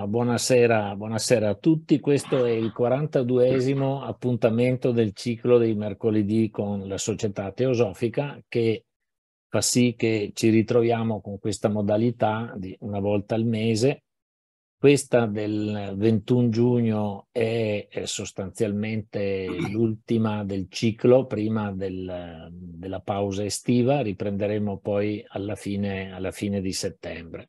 Ah, buonasera, buonasera, a tutti. Questo è il 42esimo appuntamento del ciclo dei mercoledì con la Società Teosofica che fa sì che ci ritroviamo con questa modalità di una volta al mese. Questa del 21 giugno è, sostanzialmente l'ultima del ciclo prima del, della pausa estiva, riprenderemo poi alla fine, alla fine di settembre.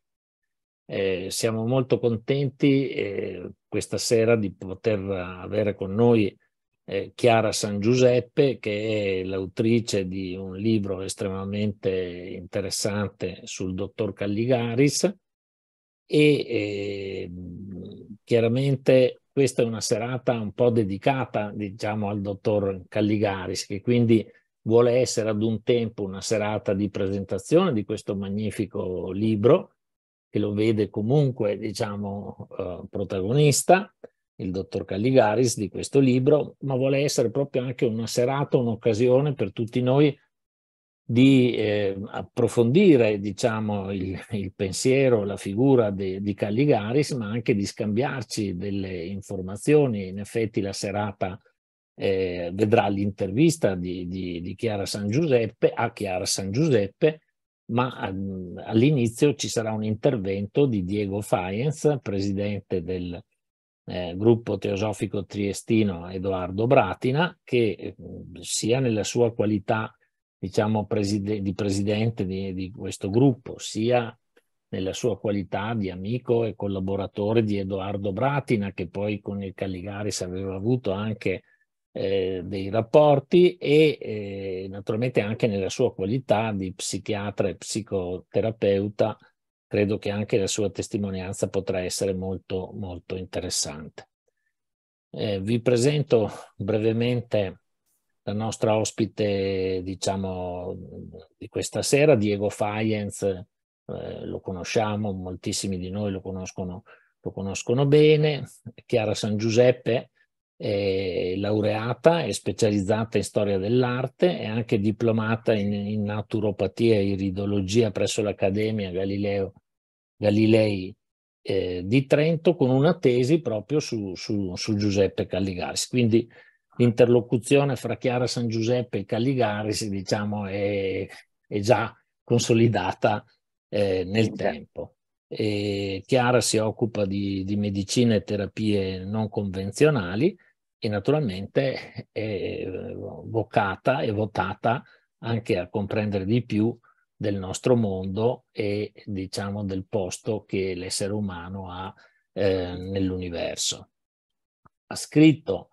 Eh, siamo molto contenti eh, questa sera di poter avere con noi eh, Chiara San Giuseppe, che è l'autrice di un libro estremamente interessante sul dottor Calligaris. E ehm, chiaramente questa è una serata un po' dedicata, diciamo, al dottor Calligaris, che quindi vuole essere ad un tempo una serata di presentazione di questo magnifico libro, che lo vede comunque, diciamo, eh, protagonista, il dottor Calligaris di questo libro, ma vuole essere proprio anche una serata, un'occasione per tutti noi di eh, approfondire, diciamo, il, il, pensiero, la figura de, di Calligaris, ma anche di scambiarci delle informazioni. In effetti la serata eh, vedrà l'intervista di, di, di Chiara San Giuseppe a Chiara San Giuseppe, ma ehm, all'inizio ci sarà un intervento di Diego Faenz, presidente del eh, gruppo teosofico triestino Edoardo Bratina, che ehm, sia nella sua qualità diciamo, preside- di presidente di, di questo gruppo, sia nella sua qualità di amico e collaboratore di Edoardo Bratina, che poi con il Caligaris aveva avuto anche eh, dei rapporti e eh, naturalmente anche nella sua qualità di psichiatra e psicoterapeuta, credo che anche la sua testimonianza potrà essere molto, molto interessante. Eh, vi presento brevemente la nostra ospite, diciamo, di questa sera, Diego Faienz, eh, lo conosciamo, moltissimi di noi lo conoscono, lo conoscono bene, Chiara San Giuseppe, è laureata, e specializzata in storia dell'arte, è anche diplomata in, in naturopatia e iridologia presso l'Accademia Galileo Galilei eh, di Trento con una tesi proprio su, su, su Giuseppe Calligaris. Quindi l'interlocuzione fra Chiara San Giuseppe e Calligaris diciamo, è, è già consolidata eh, nel tempo. E Chiara si occupa di, di medicina e terapie non convenzionali e naturalmente è eh, vocata e votata anche a comprendere di più del nostro mondo e diciamo del posto che l'essere umano ha eh, nell'universo. Ha scritto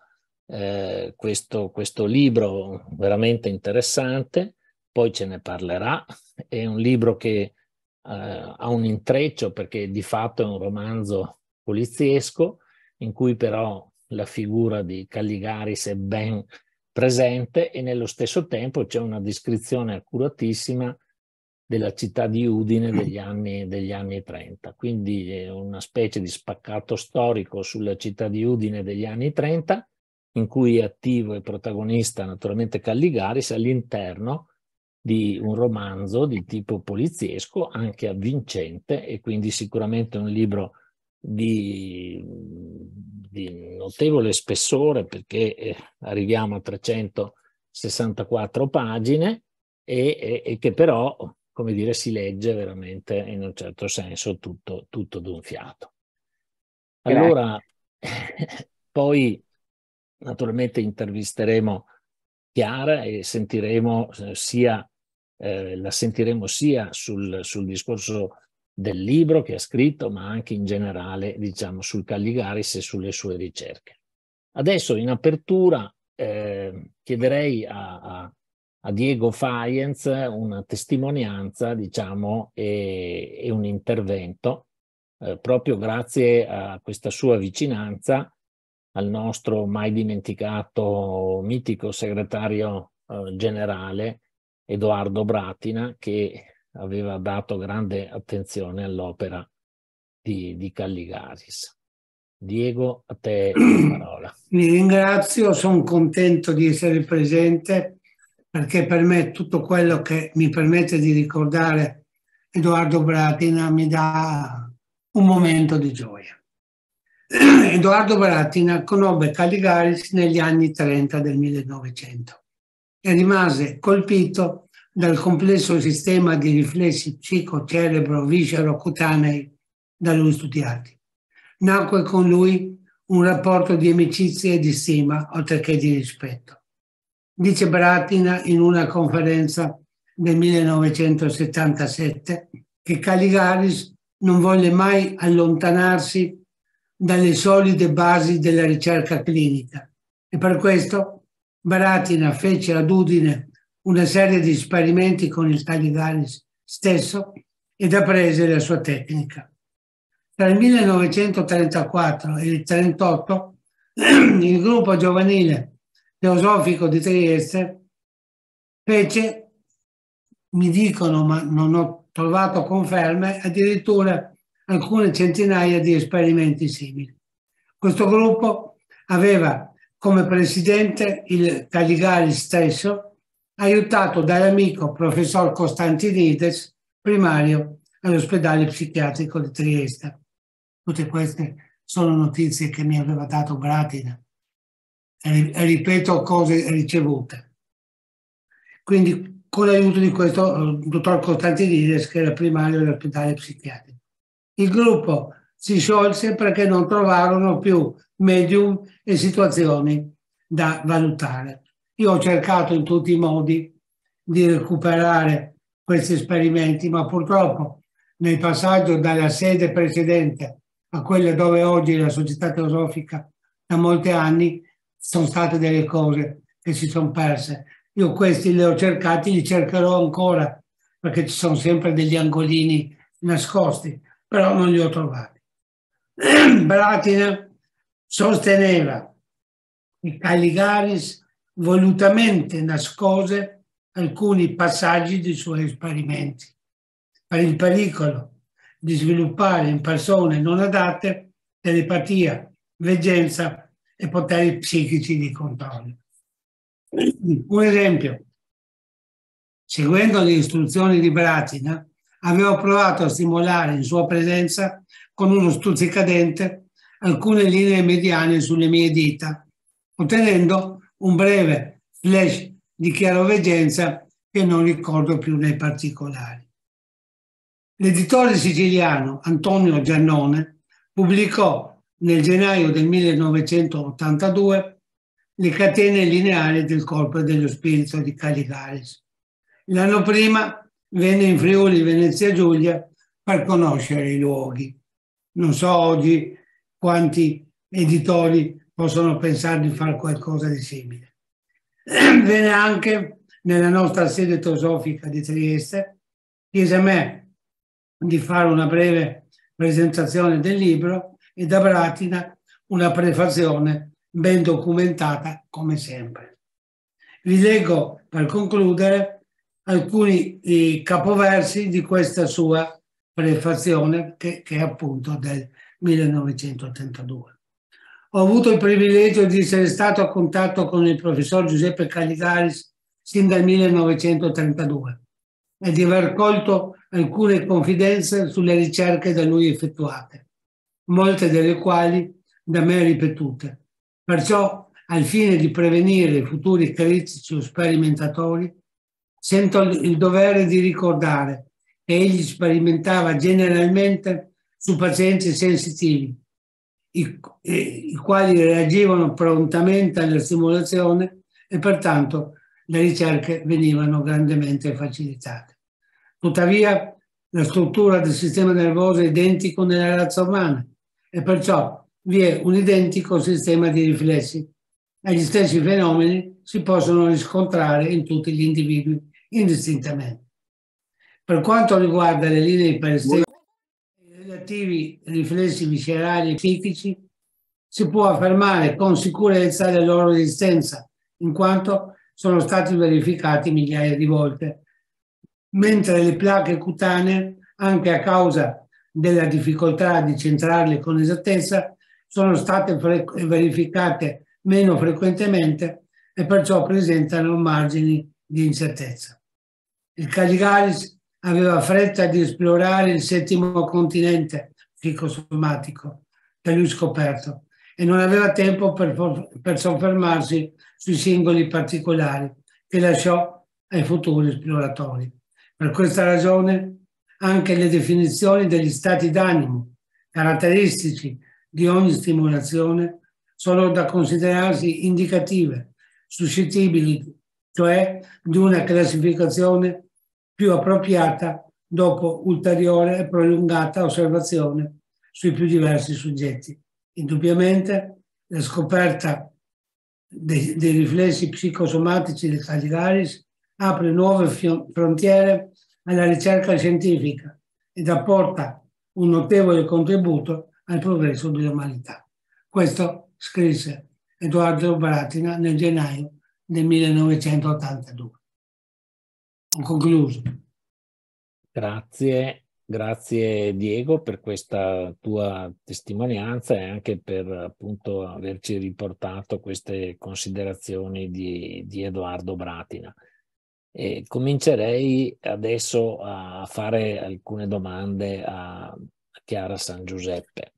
eh, questo, questo libro veramente interessante, poi ce ne parlerà, è un libro che Uh, ha un intreccio perché di fatto è un romanzo poliziesco in cui però la figura di Caligari è ben presente e nello stesso tempo c'è una descrizione accuratissima della città di Udine degli mm. anni, degli anni 30, quindi eh, una specie di spaccato storico sulla città di Udine degli anni 30 in cui è attivo e protagonista naturalmente Calligaris all'interno di un romanzo di tipo poliziesco anche avvincente e quindi sicuramente un libro di, di notevole spessore perché eh, arriviamo a 364 pagine e, e, e, che però, come dire, si legge veramente in un certo senso tutto, tutto d'un fiato. Allora, poi naturalmente intervisteremo Chiara e sentiremo eh, sia, eh, la sentiremo sia sul, sul discorso del libro che ha scritto, ma anche in generale, diciamo, sul Calligaris e sulle sue ricerche. Adesso in apertura eh, chiederei a, a, a Diego Faienz una testimonianza, diciamo, e, e un intervento, eh, proprio grazie a questa sua vicinanza al nostro mai dimenticato mitico segretario eh, generale Edoardo Bratina, che aveva dato grande attenzione all'opera di, di Calligaris. Diego, a te la parola. Mi ringrazio, sono contento di essere presente perché per me tutto quello che mi permette di ricordare Edoardo Bratina mi dà un momento di gioia. Edoardo Bratina conobbe Caligaris negli anni 30 del 1900 e rimase colpito dal complesso sistema di riflessi psico-cerebro-viscero-cutanei da lui studiati. Nacque con lui un rapporto di amicizia e di stima, oltre che di rispetto. Dice Bratina in una conferenza del 1977 che Caligaris non volle mai allontanarsi dalle solide basi della ricerca clinica e per questo Baratina fece ad Udine una serie di esperimenti con il Caligari stesso ed apprese la sua tecnica. Tra il 1934 e il 1938 il gruppo giovanile teosofico di Trieste fece, mi dicono ma non ho trovato conferme, addirittura alcune centinaia di esperimenti simili. Questo gruppo aveva come presidente il Caligari stesso, aiutato dall'amico professor Costantinides, primario all'ospedale psichiatrico di Trieste. Tutte queste sono notizie che mi aveva dato Bratina. Ripeto cose ricevute. Quindi con l'aiuto di questo eh, dottor Costantinides, che era primario dell'ospedale psichiatrico. Il gruppo si sciolse perché non trovarono più medium e situazioni da valutare. Io ho cercato in tutti i modi di recuperare questi esperimenti, ma purtroppo nel passaggio dalla sede precedente a quella dove oggi la società teosofica da molti anni sono state delle cose che si sono perse. Io questi li ho cercati, li cercherò ancora perché ci sono sempre degli angolini nascosti, però non li ho trovati. Bratina sosteneva che Caligaris volutamente nascose alcuni passaggi dei suoi esperimenti, per il pericolo di sviluppare in persone non adatte telepatia, veggenza e poteri psichici di controllo. Un esempio, seguendo le istruzioni di Bratina, avevo provato a stimolare in sua presenza con uno stuzzicadente alcune linee mediane sulle mie dita, ottenendo un breve flash di chiaroveggenza che non ricordo più nei particolari. L'editore siciliano Antonio Giannone pubblicò nel gennaio del 1982 le catene lineari del corpo e dello spirito di Caligaris. L'anno prima venne in Friuli Venezia Giulia per conoscere i luoghi. Non so oggi quanti editori possono pensare di fare qualcosa di simile. Venne anche nella nostra sede teosofica di Trieste, chiese a me di fare una breve presentazione del libro e da Bratina una prefazione ben documentata come sempre. Vi leggo per concludere alcuni capoversi di questa sua prefazione che, che è appunto del 1982. Ho avuto il privilegio di essere stato a contatto con il professor Giuseppe Caligaris sin dal 1932 e di aver colto alcune confidenze sulle ricerche da lui effettuate, molte delle quali da me ripetute. Perciò, al fine di prevenire futuri critici o sperimentatori, sento il dovere di ricordare che egli sperimentava generalmente su pazienti sensitivi i, i quali reagivano prontamente alla stimolazione e pertanto le ricerche venivano grandemente facilitate. Tuttavia, la struttura del sistema nervoso è identico nella razza umana e perciò vi è un identico sistema di riflessi e gli stessi fenomeni si possono riscontrare in tutti gli individui indistintamente. Per quanto riguarda le linee peristetiche, cattivi riflessi viscerali e psichici, si può affermare con sicurezza la loro esistenza, in quanto sono stati verificati migliaia di volte, mentre le placche cutanee, anche a causa della difficoltà di centrarle con esattezza, sono state verificate meno frequentemente e perciò presentano margini di incertezza. Il Caligaris aveva fretta di esplorare il settimo continente psicosomatico da lui scoperto e non aveva tempo per, per soffermarsi sui singoli particolari che lasciò ai futuri esploratori. Per questa ragione anche le definizioni degli stati d'animo caratteristici di ogni stimolazione sono da considerarsi indicative, suscettibili cioè di una classificazione più appropriata dopo ulteriore e prolungata osservazione sui più diversi soggetti. Indubbiamente la scoperta dei, dei riflessi psicosomatici del Caligaris apre nuove frontiere alla ricerca scientifica ed apporta un notevole contributo al progresso dell'umanità. Questo scrisse Edoardo Baratina nel gennaio del 1982. Ho concluso. Grazie, grazie Diego per questa tua testimonianza e anche per appunto averci riportato queste considerazioni di, di Edoardo Bratina. E comincerei adesso a fare alcune domande a Chiara San Giuseppe.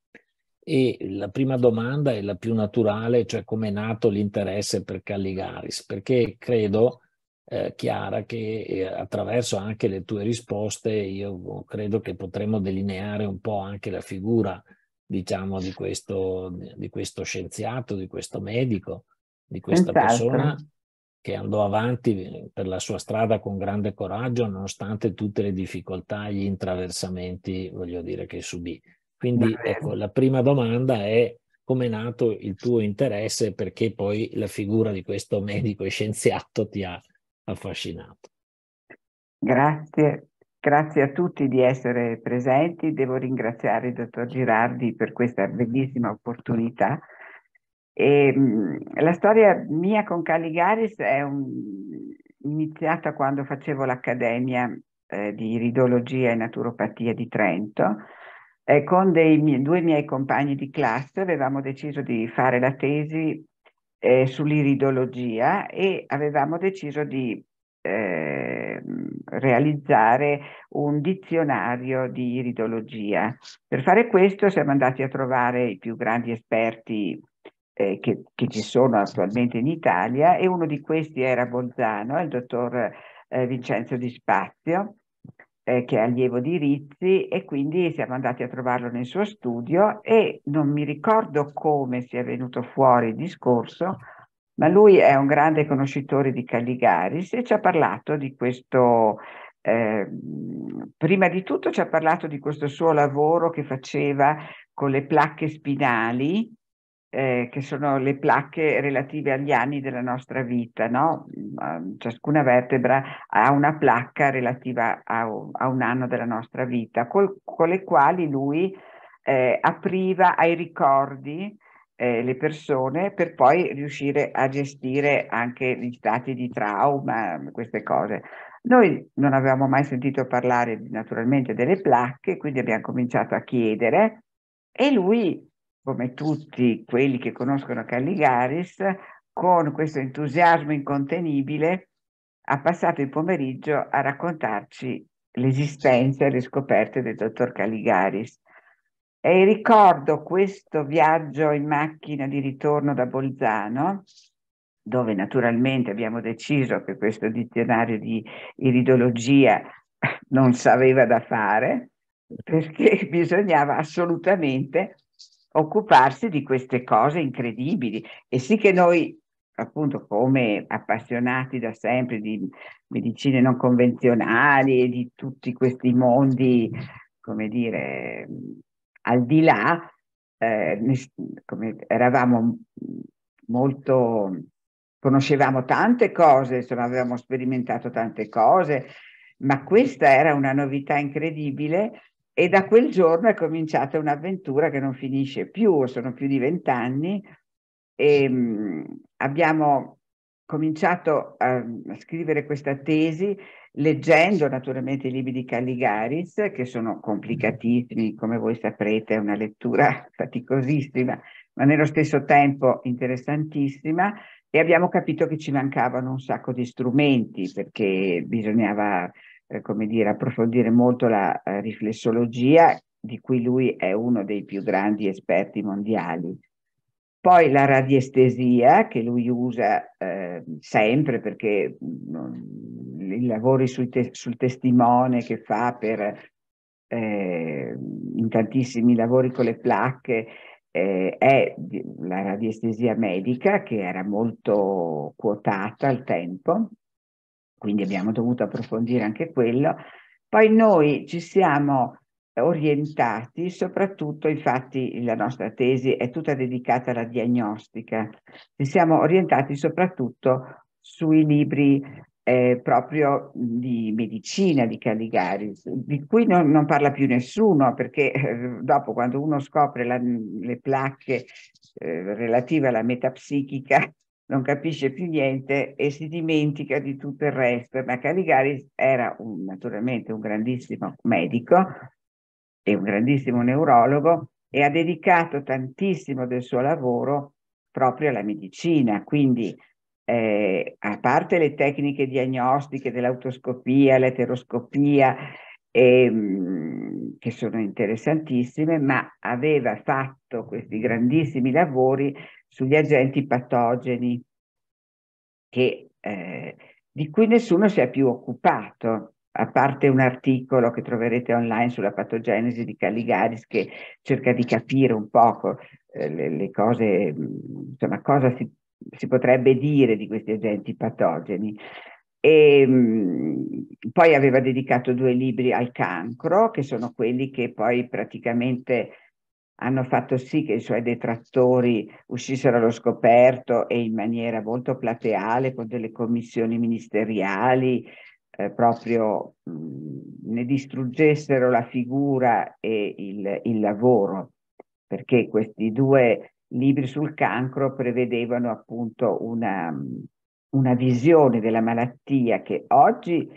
E la prima domanda è la più naturale, cioè come è nato l'interesse per Calligaris, perché credo eh, chiara che eh, attraverso anche le tue risposte io credo che potremmo delineare un po' anche la figura diciamo di questo, di questo scienziato, di questo medico, di questa Senz'altro. persona che andò avanti eh, per la sua strada con grande coraggio nonostante tutte le difficoltà gli intraversamenti, voglio dire, che subì. Quindi ecco, la prima domanda è come è nato il tuo interesse e perché poi la figura di questo medico e scienziato ti ha affascinato. Grazie, grazie a tutti di essere presenti. Devo ringraziare il dottor Girardi per questa bellissima opportunità. E, mm, la storia mia con Caligaris è un, iniziata quando facevo l'Accademia eh, di Ridologia e Naturopatia di Trento. con dei miei, due miei compagni di classe avevamo deciso di fare la tesi eh, sull'iridologia e avevamo deciso di eh, realizzare un dizionario di iridologia. Per fare questo siamo andati a trovare i più grandi esperti eh, che, che, ci sono attualmente in Italia e uno di questi era Bolzano, il dottor eh, Vincenzo Di Spazio, eh, che è allievo di Rizzi e quindi siamo andati a trovarlo nel suo studio e non mi ricordo come sia venuto fuori il discorso, ma lui è un grande conoscitore di Caligaris e ci ha parlato di questo, eh, prima di tutto ci ha parlato di questo suo lavoro che faceva con le placche spinali eh, che sono le placche relative agli anni della nostra vita, no? Mm, ciascuna vertebra ha una placca relativa a, a un anno della nostra vita, col, con le quali lui eh, apriva ai ricordi eh, le persone per poi riuscire a gestire anche gli stati di trauma, queste cose. Noi non avevamo mai sentito parlare naturalmente delle placche, quindi abbiamo cominciato a chiedere e lui come tutti quelli che conoscono Calligaris, con questo entusiasmo incontenibile ha passato il pomeriggio a raccontarci l'esistenza e le scoperte del dottor Calligaris. E ricordo questo viaggio in macchina di ritorno da Bolzano, dove naturalmente abbiamo deciso che questo dizionario di iridologia non sapeva da fare, perché bisognava assolutamente occuparsi di queste cose incredibili. E sì che noi, appunto, come appassionati da sempre di medicine non convenzionali e di tutti questi mondi, come dire, al di là, eh, come eravamo molto, conoscevamo tante cose, insomma, avevamo sperimentato tante cose, ma questa era una novità incredibile e da quel giorno è cominciata un'avventura che non finisce più, sono più di vent'anni e ehm, abbiamo cominciato a scrivere questa tesi leggendo naturalmente i libri di Caligaris, che sono complicatissimi, come voi saprete, è una lettura faticosissima, ma nello stesso tempo interessantissima, e abbiamo capito che ci mancavano un sacco di strumenti perché bisognava eh, come dire, approfondire molto la eh, riflessologia, di cui lui è uno dei più grandi esperti mondiali. Poi la radiestesia, che lui usa eh, sempre perché mh, mm, i lavori sul, te- sul, testimone che fa per, ehm, in tantissimi lavori con le placche, eh, è la radiestesia medica che era molto quotata al tempo quindi abbiamo dovuto approfondire anche quello. Poi noi ci siamo eh, orientati, soprattutto infatti la nostra tesi è tutta dedicata alla diagnostica, ci siamo orientati soprattutto sui libri eh, proprio di medicina di Caligari, di cui non, non parla più nessuno, perché eh, dopo quando uno scopre la, le placche eh, relative alla metapsichica non capisce più niente e si dimentica di tutto il resto. Ma Caligari era un, naturalmente un grandissimo medico e un grandissimo neurologo e ha dedicato tantissimo del suo lavoro proprio alla medicina, quindi eh, a parte le tecniche diagnostiche dell'autoscopia, l'eteroscopia, ehm, che sono interessantissime, ma aveva fatto questi grandissimi lavori sugli agenti patogeni che, eh, di cui nessuno si è più occupato, a parte un articolo che troverete online sulla patogenesi di Caligaris che cerca di capire un poco eh, le, le, cose, insomma, cosa si, si, potrebbe dire di questi agenti patogeni. E, ehm, mh, poi aveva dedicato due libri al cancro, che sono quelli che poi praticamente hanno fatto sì che i suoi detrattori uscissero allo scoperto e in maniera molto plateale con delle commissioni ministeriali eh, proprio mh, ne distruggessero la figura e il, il lavoro, perché questi due libri sul cancro prevedevano appunto una, una visione della malattia che oggi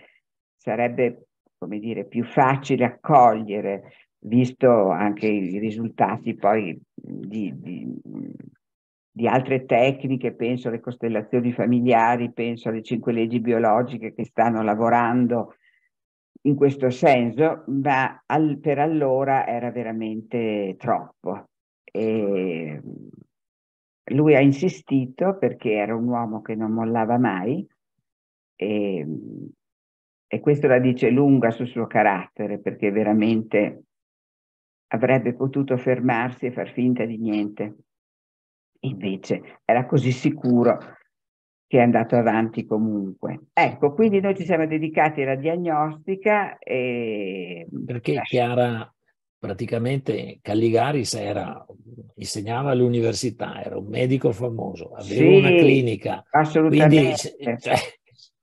sarebbe come dire, più facile accogliere, visto anche i risultati poi di, di, di, altre tecniche, penso alle costellazioni familiari, penso alle cinque leggi biologiche che stanno lavorando in questo senso, ma al, per allora era veramente troppo. E lui ha insistito perché era un uomo che non mollava mai e, e questo la dice lunga sul suo carattere perché veramente Avrebbe potuto fermarsi e far finta di niente. Invece era così sicuro che è andato avanti comunque. Ecco, quindi noi ci siamo dedicati alla diagnostica e... Perché Chiara praticamente Calligaris era, insegnava all'università, era un medico famoso, aveva sì, una clinica. Assolutamente. Quindi, cioè...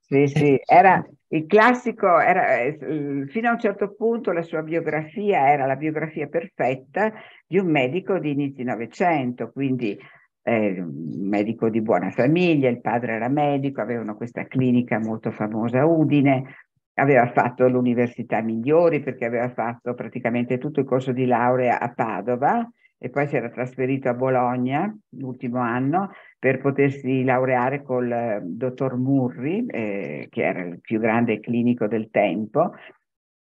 sì, sì, era, Il classico era, eh, eh, fino a un certo punto la sua biografia era la biografia perfetta di un medico di inizio Novecento, quindi eh, medico di buona famiglia, il padre era medico, avevano questa clinica molto famosa a Udine, aveva fatto l'università migliori perché aveva fatto praticamente tutto il corso di laurea a Padova, e poi si era trasferito a Bologna l'ultimo anno per potersi laureare col eh, dottor Murri, eh, che era il più grande clinico del tempo,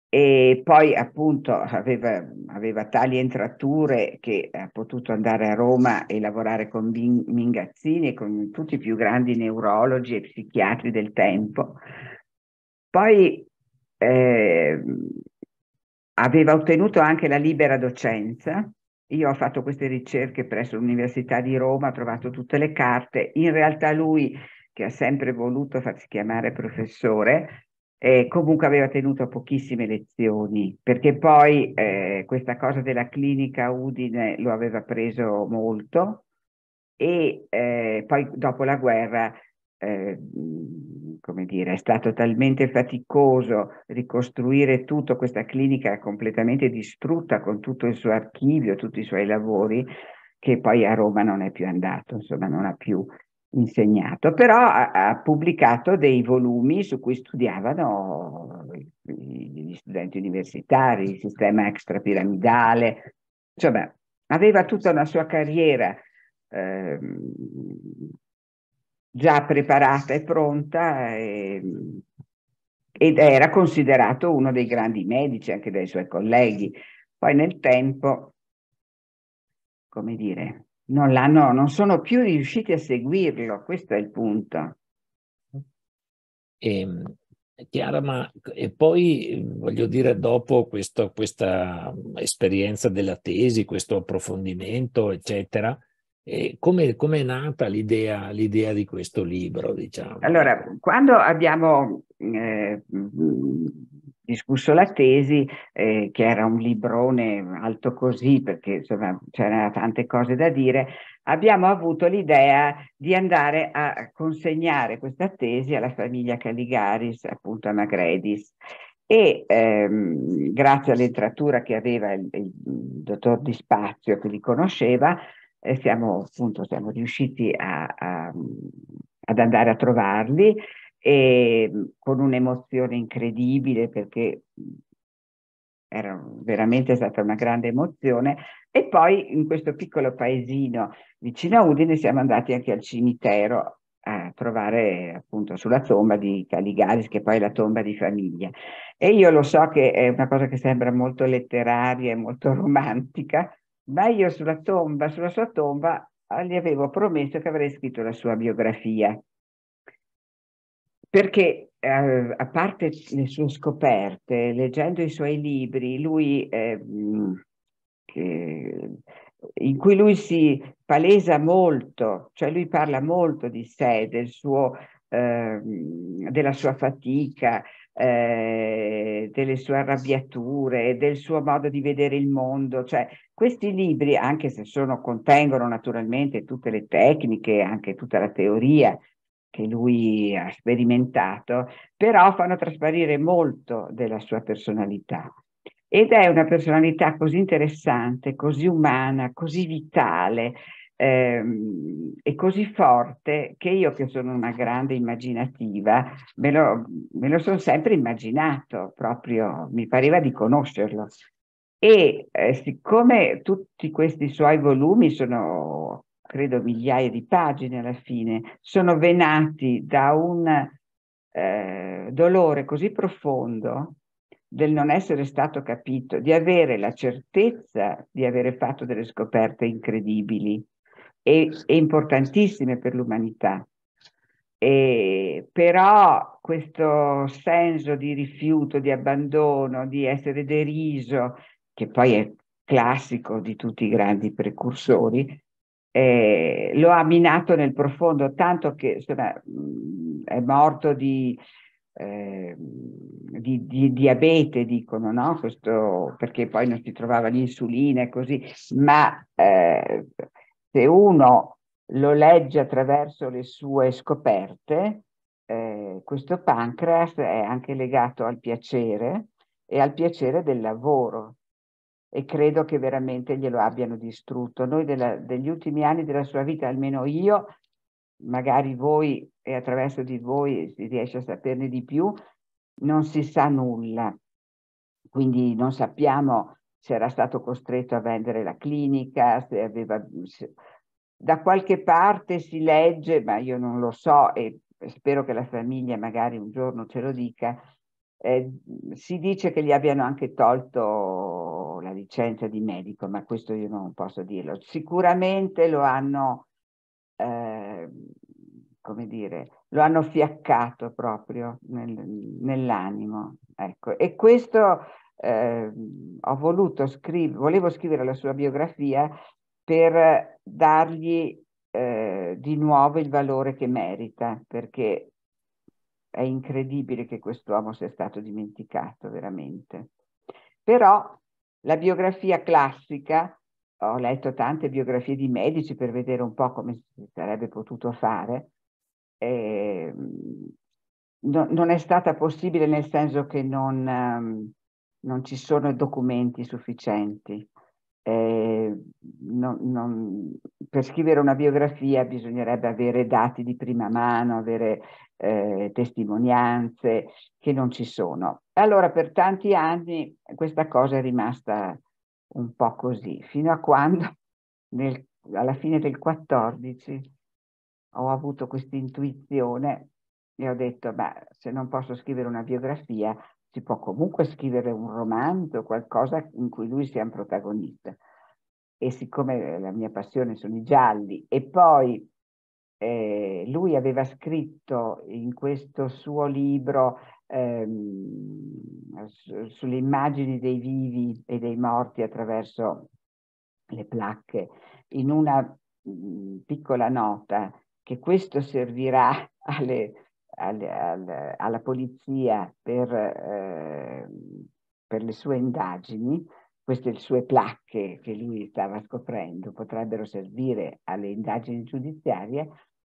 e poi appunto aveva, aveva, tali entrature che ha potuto andare a Roma e lavorare con Bing, Mingazzini e con tutti i più grandi neurologi e psichiatri del tempo. Poi eh, aveva ottenuto anche la libera docenza io ho fatto queste ricerche presso l'Università di Roma, ho trovato tutte le carte. In realtà lui, che ha sempre voluto farsi chiamare professore, eh, comunque aveva tenuto pochissime lezioni, perché poi eh, questa cosa della clinica Udine lo aveva preso molto e eh, poi dopo la guerra eh, come dire, è stato talmente faticoso ricostruire tutto, questa clinica completamente distrutta con tutto il suo archivio, tutti i suoi lavori, che poi a Roma non è più andato, insomma non ha più insegnato, però ha, ha pubblicato dei volumi su cui studiavano gli studenti universitari, il sistema extrapiramidale, insomma aveva tutta una sua carriera eh, già preparata e pronta e, ehm, ed era considerato uno dei grandi medici anche dai suoi colleghi. Poi nel tempo, come dire, non, l'hanno, non sono più riusciti a seguirlo, questo è il punto. E, ehm, Chiara, ma e poi ehm, voglio dire, dopo questo, questa esperienza della tesi, questo approfondimento, eccetera, e come, come è nata l'idea, l'idea, di questo libro? Diciamo? Allora, quando abbiamo eh, discusso la tesi, eh, che era un librone alto così, perché insomma c'erano tante cose da dire, abbiamo avuto l'idea di andare a consegnare questa tesi alla famiglia Caligaris, appunto a Magredis. E ehm, grazie all'entratura che aveva il, il dottor Di Spazio, che li conosceva, eh, siamo, appunto, siamo riusciti a, a, ad andare a trovarli e con un'emozione incredibile perché era veramente stata una grande emozione. E poi in questo piccolo paesino vicino a Udine siamo andati anche al cimitero a trovare appunto sulla tomba di Caligaris, che poi è la tomba di famiglia. E io lo so che è una cosa che sembra molto letteraria e molto romantica, ma io sulla tomba, sulla sua tomba, ah, gli avevo promesso che avrei scritto la sua biografia. Perché eh, a parte le sue scoperte, leggendo i suoi libri, lui, eh, eh, in cui lui si palesa molto, cioè lui parla molto di sé, del suo, ehm, della sua fatica, eh, delle sue arrabbiature, del suo modo di vedere il mondo. Cioè, questi libri, anche se sono, contengono naturalmente tutte le tecniche, anche tutta la teoria che lui ha sperimentato, però fanno trasparire molto della sua personalità. Ed è una personalità così interessante, così umana, così vitale, ehm, è così forte che io che sono una grande immaginativa me lo, me lo sono sempre immaginato, proprio mi pareva di conoscerlo. E eh, siccome tutti questi suoi volumi sono, credo, migliaia di pagine alla fine, sono venati da un eh, dolore così profondo del non essere stato capito, di avere la certezza di avere fatto delle scoperte incredibili, e, e importantissime per l'umanità. E, però questo senso di rifiuto, di abbandono, di essere deriso, che poi è classico di tutti i grandi precursori, eh, lo ha minato nel profondo, tanto che insomma, è morto di, eh, di, di, diabete, dicono, no? Questo, perché poi non si trovava l'insulina e così, ma eh, se uno lo legge attraverso le sue scoperte, eh, questo pancreas è anche legato al piacere e al piacere del lavoro e credo che veramente glielo abbiano distrutto. Noi della, degli ultimi anni della sua vita, almeno io, magari voi e attraverso di voi si riesce a saperne di più, non si sa nulla, quindi non sappiamo se era stato costretto a vendere la clinica, se aveva... Se, da qualche parte si legge, ma io non lo so e spero che la famiglia magari un giorno ce lo dica, eh, si dice che gli abbiano anche tolto la licenza di medico, ma questo io non posso dirlo. Sicuramente lo hanno, eh, come dire, lo hanno fiaccato proprio nel, nell'animo. Ecco. E questo eh, ho voluto scrivere, volevo scrivere la sua biografia per dargli eh, di nuovo il valore che merita, perché è incredibile che quest'uomo sia stato dimenticato veramente. Però la biografia classica, ho letto tante biografie di medici per vedere un po' come si sarebbe potuto fare, eh, no, non è stata possibile nel senso che non... Um, non ci sono documenti sufficienti. Eh, non, non, per scrivere una biografia bisognerebbe avere dati di prima mano, avere eh, testimonianze che non ci sono. Allora per tanti anni questa cosa è rimasta un po' così, fino a quando nel, alla fine del 14 ho avuto questa intuizione e ho detto, beh, se non posso scrivere una biografia, si può comunque scrivere un romanzo, qualcosa in cui lui sia un protagonista. E siccome eh, la mia passione sono i gialli, e poi eh, lui aveva scritto in questo suo libro ehm, su, sulle immagini dei vivi e dei morti attraverso le placche, in una mh, mm, piccola nota che questo servirà alle al, al, alla polizia per, eh, per, le sue indagini, queste sue placche che lui stava scoprendo potrebbero servire alle indagini giudiziarie,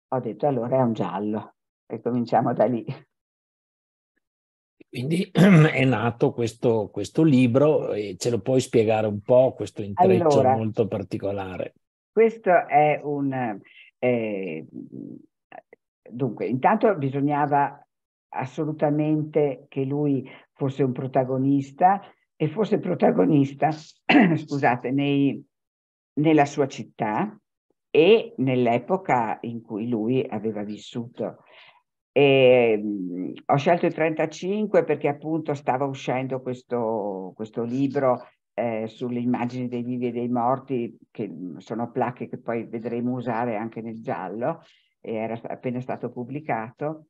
ho detto allora è un giallo e cominciamo da lì. Quindi è nato questo, questo libro e ce lo puoi spiegare un po' questo intreccio allora, molto particolare. Questo è un... Eh, Dunque, intanto bisognava assolutamente che lui fosse un protagonista e fosse protagonista, scusate, nei, nella sua città e nell'epoca in cui lui aveva vissuto. E, ehm, mh, ho scelto il 35 perché appunto stava uscendo questo, questo libro eh, sulle immagini dei vivi e dei morti, che sono placche che poi vedremo usare anche nel giallo, era appena stato pubblicato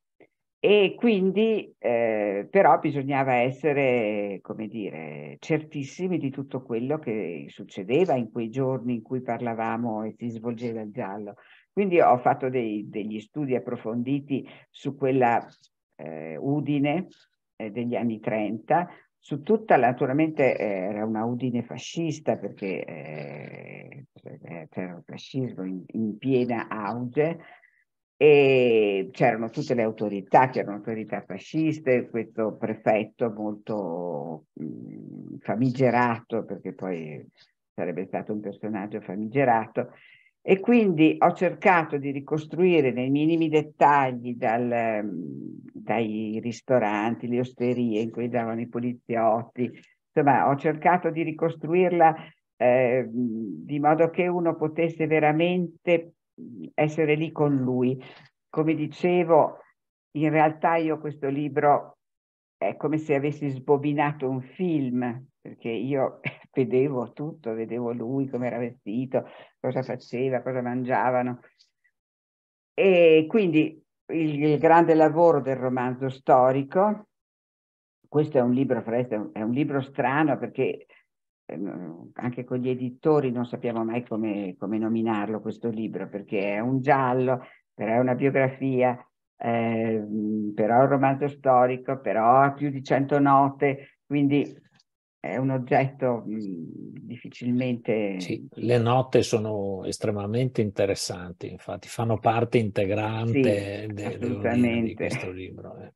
e quindi eh, però bisognava essere, come dire, certissimi di tutto quello che succedeva in quei giorni in cui parlavamo e si svolgeva il giallo. Quindi ho fatto dei, degli studi approfonditi su quella eh, Udine eh, degli anni 30, su tutta, naturalmente eh, era una Udine fascista perché c'era eh, il fascismo in, in piena auge, e c'erano tutte le autorità, c'erano autorità fasciste, questo prefetto molto mh, famigerato, perché poi sarebbe stato un personaggio famigerato, e quindi ho cercato di ricostruire nei minimi dettagli dal, dai ristoranti, le osterie in cui davano i poliziotti, insomma ho cercato di ricostruirla eh, di modo che uno potesse veramente essere lì con lui. Come dicevo, in realtà io questo libro è come se avessi sbobinato un film, perché io vedevo tutto, vedevo lui come era vestito, cosa faceva, cosa mangiavano. E quindi il, il grande lavoro del romanzo storico, questo è un libro, è un libro strano perché Ehm, anche con gli editori non sappiamo mai come, come, nominarlo questo libro perché è un giallo, però è una biografia, eh, però è un romanzo storico, però ha più di 100 note, quindi è un oggetto mhmm, difficilmente... Sì, le note sono estremamente interessanti, infatti fanno parte integrante sì, de, de di questo libro. Eh.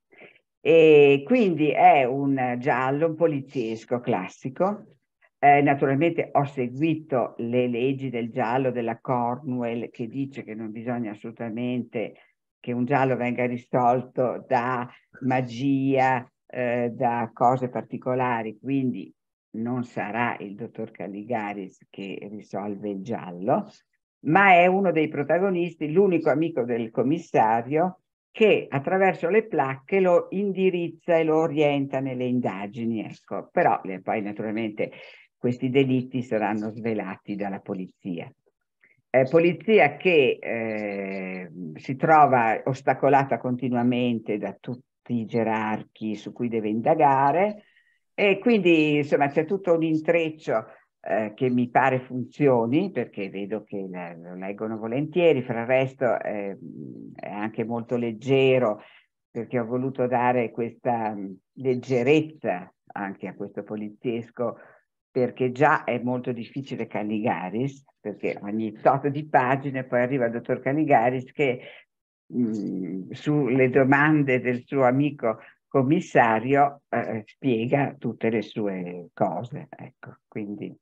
E quindi è un giallo un poliziesco classico, eh, naturalmente ho seguito le leggi del giallo della Cornwell che dice che non bisogna assolutamente che un giallo venga risolto da magia, eh, da cose particolari, quindi non sarà il dottor Caligaris che risolve il giallo, ma è uno dei protagonisti, l'unico amico del commissario che attraverso le placche lo indirizza e lo orienta nelle indagini, ecco, però eh, poi naturalmente questi delitti saranno svelati dalla polizia. Eh, polizia che eh, si trova ostacolata continuamente da tutti i gerarchi su cui deve indagare e quindi insomma c'è tutto un intreccio eh, che mi pare funzioni perché vedo che la, lo leggono volentieri, fra il resto eh, è anche molto leggero perché ho voluto dare questa mm, leggerezza anche a questo poliziesco perché già è molto difficile Canigaris, perché ogni tot di pagine poi arriva il dottor Canigaris che mh, mm, sulle domande del suo amico commissario eh, spiega tutte le sue cose. Ecco, quindi...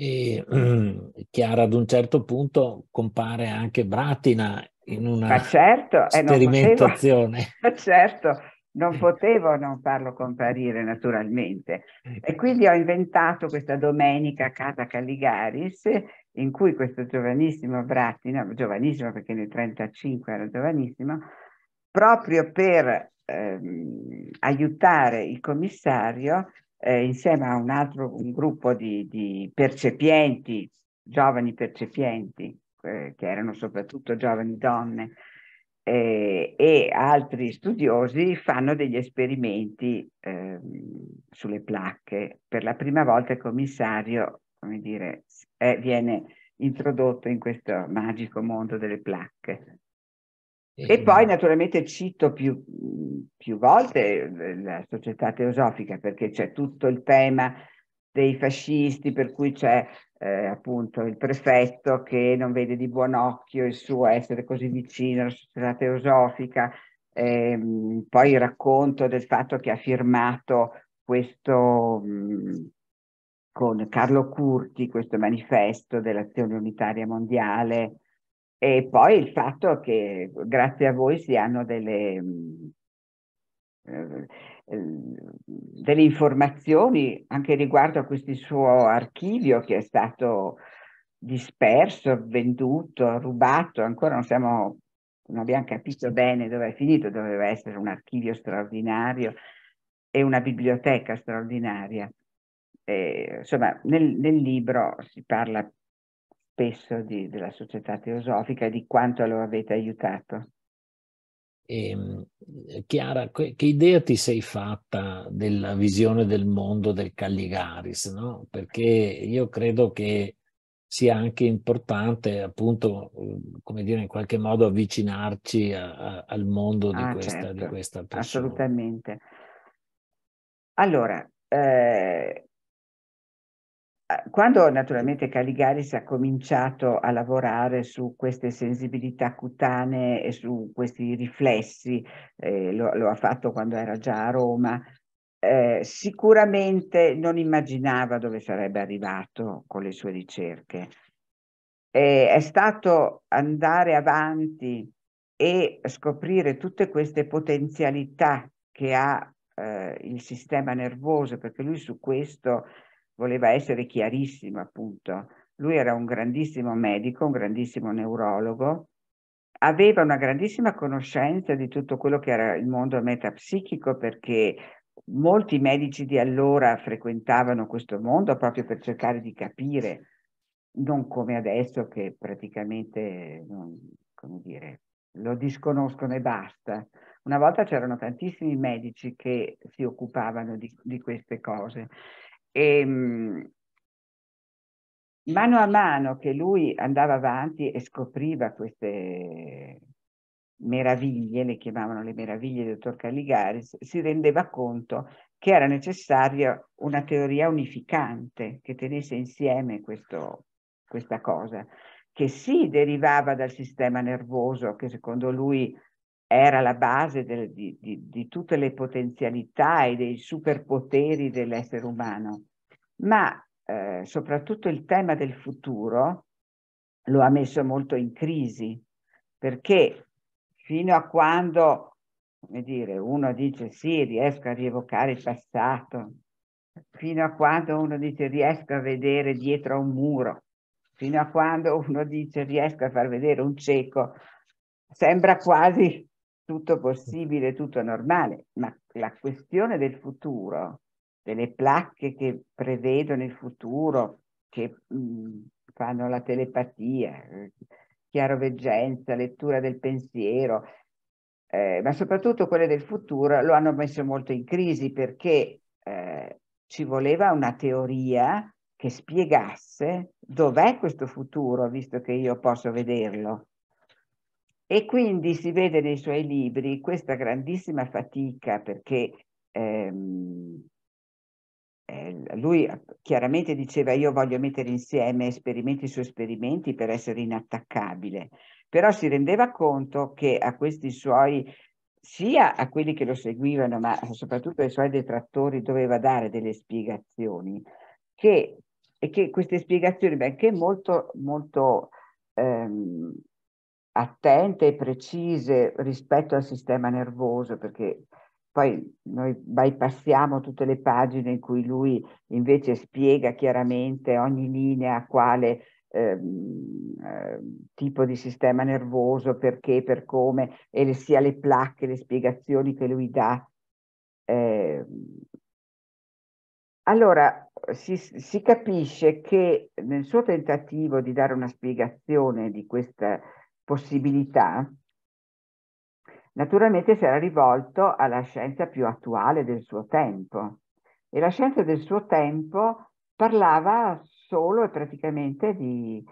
E, um, Chiara, ad un certo punto compare anche Bratina in una ma certo, esperimentazione. Eh, ma certo, non potevo non farlo comparire naturalmente. E quindi ho inventato questa domenica a casa Caligaris, in cui questo giovanissimo Brattina, giovanissimo perché nel 35 era giovanissimo, proprio per ehm, aiutare il commissario eh, insieme a un altro un gruppo di, di percepienti, giovani percepienti, eh, che erano soprattutto giovani donne, eh, e altri studiosi fanno degli esperimenti eh, sulle placche. Per la prima volta il commissario come dire, eh, viene introdotto in questo magico mondo delle placche. E poi naturalmente cito più, più volte eh, la società teosofica perché c'è tutto il tema dei fascisti, per cui c'è eh, appunto il prefetto che non vede di buon occhio il suo essere così vicino alla società teosofica, ehm, poi il racconto del fatto che ha firmato questo mm, con Carlo Curti, questo manifesto dell'azione unitaria mondiale, e poi il fatto che grazie a voi si hanno delle... Mm, eh, eh, delle informazioni anche riguardo a questo suo archivio che è stato disperso, venduto, rubato, ancora non siamo non abbiamo capito bene dove è finito, doveva essere un archivio straordinario e una biblioteca straordinaria. E, insomma, nel, nel, libro si parla spesso di, della società teosofica e di quanto lo avete aiutato. E, ehm, Chiara, che idea ti sei fatta della visione del mondo del Calligaris? No? Perché io credo che sia anche importante appunto, eh, come dire, in qualche modo avvicinarci a, a, al mondo di, ah, questa, certo, di questa persona. Assolutamente. Allora, eh, eh, quando naturalmente Caligaris ha cominciato a lavorare su queste sensibilità cutanee e su questi riflessi, eh, lo, lo, ha fatto quando era già a Roma, eh, sicuramente non immaginava dove sarebbe arrivato con le sue ricerche. Eh, è stato andare avanti e scoprire tutte queste potenzialità che ha eh, il sistema nervoso, perché lui su questo voleva essere chiarissimo appunto. Lui era un grandissimo medico, un grandissimo neurologo, aveva una grandissima conoscenza di tutto quello che era il mondo metapsichico perché molti medici di allora frequentavano questo mondo proprio per cercare di capire, non come adesso che praticamente, come dire, lo disconoscono e basta. Una volta c'erano tantissimi medici che si occupavano di, di queste cose e ehm, mano a mano che lui andava avanti e scopriva queste meraviglie, le chiamavano le meraviglie del dottor Caligari, si rendeva conto che era necessaria una teoria unificante che tenesse insieme questo, questa cosa, che sì derivava dal sistema nervoso, che secondo lui era la base del, di, di, di, tutte le potenzialità e dei superpoteri dell'essere umano, ma eh, soprattutto il tema del futuro lo ha messo molto in crisi, perché fino a quando come dire, uno dice sì, riesco a rievocare il passato, fino a quando uno dice riesco a vedere dietro a un muro, fino a quando uno dice riesco a far vedere un cieco, sembra quasi tutto possibile, tutto normale, ma la questione del futuro, delle placche che prevedono il futuro, che mh, mm, fanno la telepatia, chiaroveggenza, lettura del pensiero, eh, ma soprattutto quelle del futuro, lo hanno messo molto in crisi perché eh, ci voleva una teoria che spiegasse dov'è questo futuro, visto che io posso vederlo. E quindi si vede nei suoi libri questa grandissima fatica perché ehm, eh, lui chiaramente diceva io voglio mettere insieme esperimenti su esperimenti per essere inattaccabile, però si rendeva conto che a questi suoi, sia a quelli che lo seguivano, ma soprattutto ai suoi detrattori doveva dare delle spiegazioni, che, e che queste spiegazioni, benché molto, molto ehm, attente e precise rispetto al sistema nervoso, perché poi noi bypassiamo tutte le pagine in cui lui invece spiega chiaramente ogni linea quale ehm, ehm, tipo di sistema nervoso, perché, per come, e le, sia le placche, le spiegazioni che lui dà. Eh, allora, si, si, capisce che nel suo tentativo di dare una spiegazione di questa possibilità, naturalmente si era rivolto alla scienza più attuale del suo tempo. E la scienza del suo tempo parlava solo e praticamente di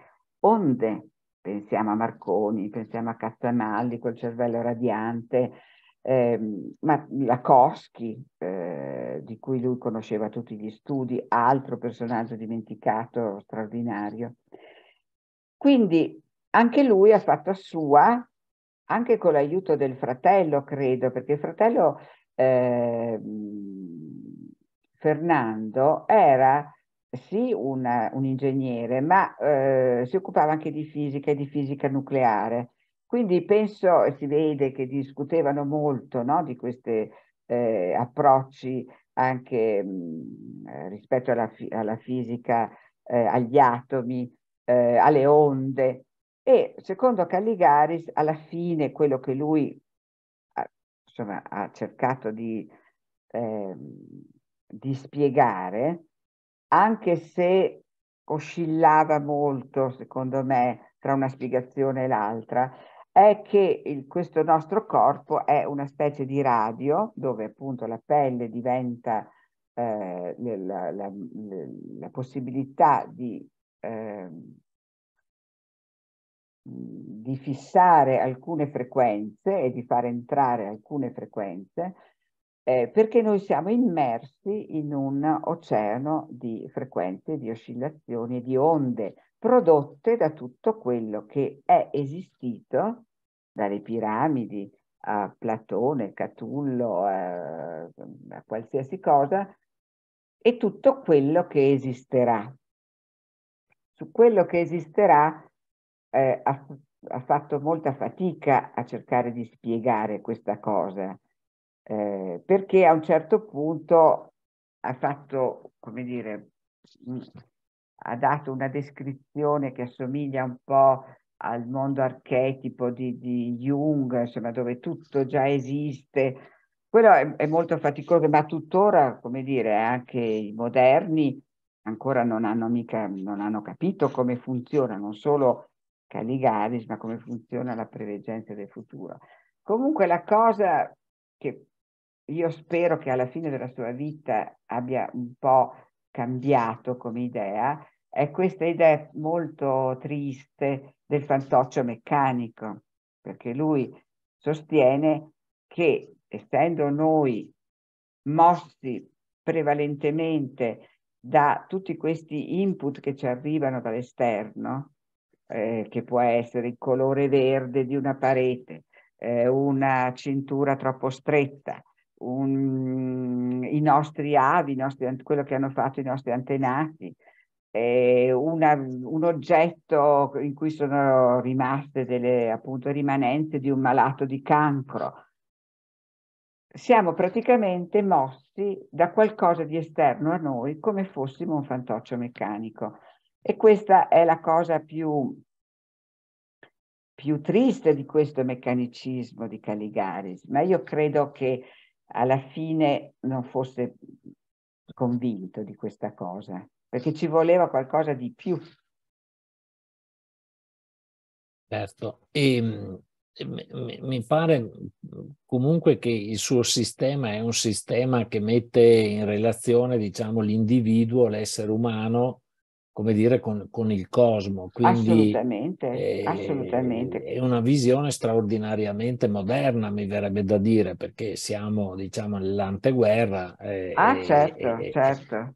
onde. Pensiamo a Marconi, pensiamo a Cazzamalli col cervello radiante, ehm, ma Lacoschi, eh, di cui lui conosceva tutti gli studi, altro personaggio dimenticato straordinario. Quindi anche lui ha fatto sua, anche con l'aiuto del fratello, credo, perché il fratello eh, Fernando era sì una, un ingegnere, ma eh, si occupava anche di fisica e di fisica nucleare. Quindi penso, e si vede che discutevano molto no, di questi eh, approcci anche mh, mm, rispetto alla, alla fisica, eh, agli atomi, eh, alle onde, e secondo Caligari, alla fine, quello che lui ha, insomma, ha cercato di, eh, di spiegare, anche se oscillava molto, secondo me, tra una spiegazione e l'altra, è che il, questo nostro corpo è una specie di radio dove appunto la pelle diventa eh, la, la, la, la, possibilità di eh, di fissare alcune frequenze e di far entrare alcune frequenze eh, perché noi siamo immersi in un oceano di frequenze, di oscillazioni, di onde prodotte da tutto quello che è esistito, dalle piramidi a Platone, Catullo, a, a qualsiasi cosa, e tutto quello che esisterà. Su quello che esisterà eh, ha, ha, fatto molta fatica a cercare di spiegare questa cosa, eh, perché a un certo punto ha fatto, come dire, mm, ha dato una descrizione che assomiglia un po' al mondo archetipo di, di Jung, insomma, dove tutto già esiste. Quello è, è, molto faticoso, ma tuttora, come dire, anche i moderni ancora non hanno mica non hanno capito come funziona, non solo Caligaris, ma come funziona la preveggenza del futuro. Comunque la cosa che io spero che alla fine della sua vita abbia un po' cambiato come idea è questa idea molto triste del fantoccio meccanico, perché lui sostiene che essendo noi mossi prevalentemente da tutti questi input che ci arrivano dall'esterno, eh, che può essere il colore verde di una parete, eh, una cintura troppo stretta, un, i nostri avi, i nostri, quello che hanno fatto i nostri antenati, eh, una, un oggetto in cui sono rimaste delle appunto rimanenze di un malato di cancro. Siamo praticamente mossi da qualcosa di esterno a noi come fossimo un fantoccio meccanico. E questa è la cosa più, più triste di questo meccanicismo di Caligaris, ma io credo che alla fine non fosse convinto di questa cosa, perché ci voleva qualcosa di più. Certo, e, ehm, mi pare comunque che il suo sistema è un sistema che mette in relazione, diciamo, l'individuo, l'essere umano come dire, con, con il cosmo. Quindi, assolutamente, eh, assolutamente. È una visione straordinariamente moderna, mi verrebbe da dire, perché siamo, diciamo, nell'anteguerra. Eh, ah, certo, eh, certo.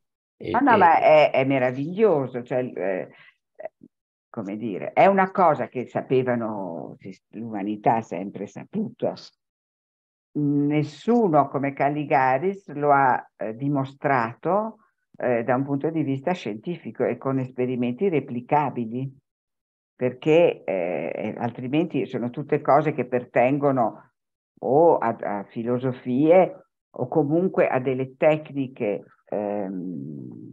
Ah, no, ma è, è meraviglioso, cioè, eh, come dire, è una cosa che sapevano, l'umanità ha sempre saputo. Nessuno come Caligaris lo ha eh, dimostrato eh, da un punto di vista scientifico e con esperimenti replicabili, perché eh, eh altrimenti sono tutte cose che pertengono o a, a filosofie o comunque a delle tecniche ehm,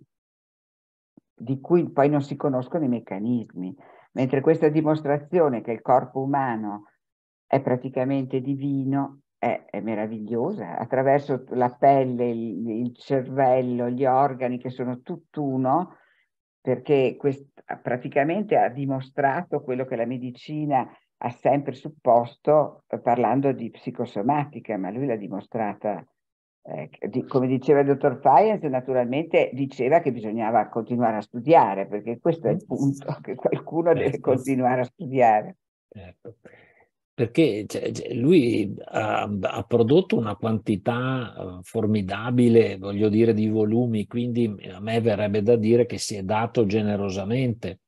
di cui poi non si conoscono i meccanismi. Mentre questa dimostrazione che il corpo umano è praticamente divino è, è meravigliosa, attraverso la pelle, il, il, cervello, gli organi che sono tutt'uno, perché praticamente ha dimostrato quello che la medicina ha sempre supposto eh, parlando di psicosomatica, ma lui l'ha dimostrata. Eh, come diceva il dottor Faienz, naturalmente diceva che bisognava continuare a studiare, perché questo è il punto, che qualcuno deve continuare a studiare. Certo perché cioè, cioè, lui ha, ha, prodotto una quantità eh, formidabile, voglio dire, di volumi, quindi mm, a me verrebbe da dire che si è dato generosamente.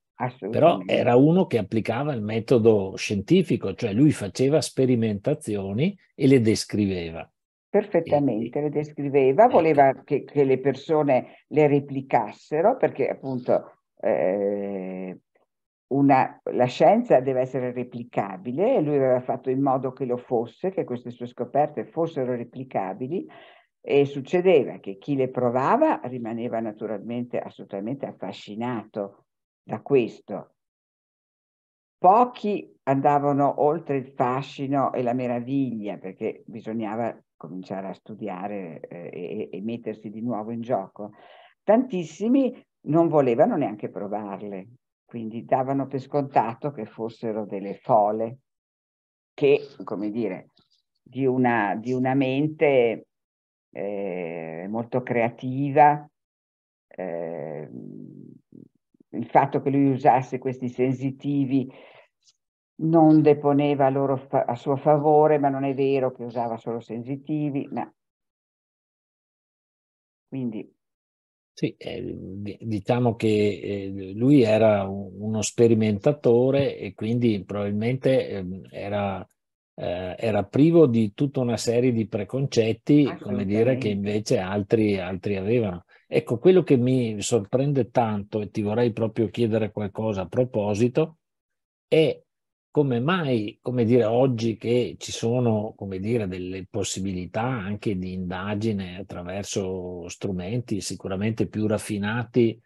Però era uno che applicava il metodo scientifico, cioè lui faceva sperimentazioni e le descriveva. Perfettamente, e, le descriveva, ecco. voleva che, che, le persone le replicassero perché appunto eh, una, la scienza deve essere replicabile e lui aveva fatto in modo che lo fosse, che queste sue scoperte fossero replicabili e succedeva che chi le provava rimaneva naturalmente assolutamente affascinato da questo. Pochi andavano oltre il fascino e la meraviglia perché bisognava cominciare a studiare eh, e, e mettersi di nuovo in gioco. Tantissimi non volevano neanche provarle, quindi davano per scontato che fossero delle fole, che, come dire, di una, di una mente eh, molto creativa, eh, il fatto che lui usasse questi sensitivi non deponeva a, fa- a, suo favore, ma non è vero che usava solo sensitivi. Ma... Quindi sì, eh, diciamo che eh, lui era uno sperimentatore e quindi probabilmente ehm, eh, era, era, privo di tutta una serie di preconcetti, come dire, che invece altri, altri avevano. Ecco, quello che mi sorprende tanto e ti vorrei proprio chiedere qualcosa a proposito è come mai, come dire, oggi che ci sono, come dire, delle possibilità anche di indagine attraverso strumenti sicuramente più raffinati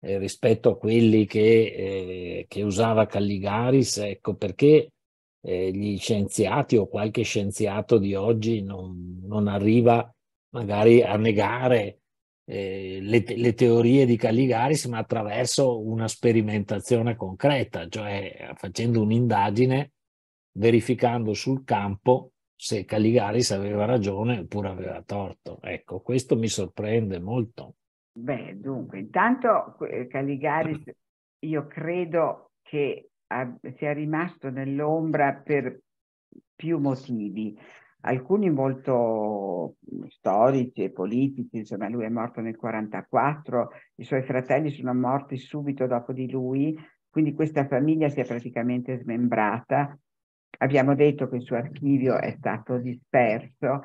eh, rispetto a quelli che, eh, che, usava Calligaris, ecco perché eh, gli scienziati o qualche scienziato di oggi non, non arriva magari a negare eh, le, le, teorie di Caligaris, ma attraverso una sperimentazione concreta, cioè facendo un'indagine, verificando sul campo se Caligaris aveva ragione oppure aveva torto. Ecco, questo mi sorprende molto. Beh, dunque, intanto eh, Caligaris, mm. io credo che sia rimasto nell'ombra per più motivi alcuni molto storici e politici, insomma lui è morto nel 1944, i suoi fratelli sono morti subito dopo di lui, quindi questa famiglia si è praticamente smembrata. Abbiamo detto che il suo archivio è stato disperso.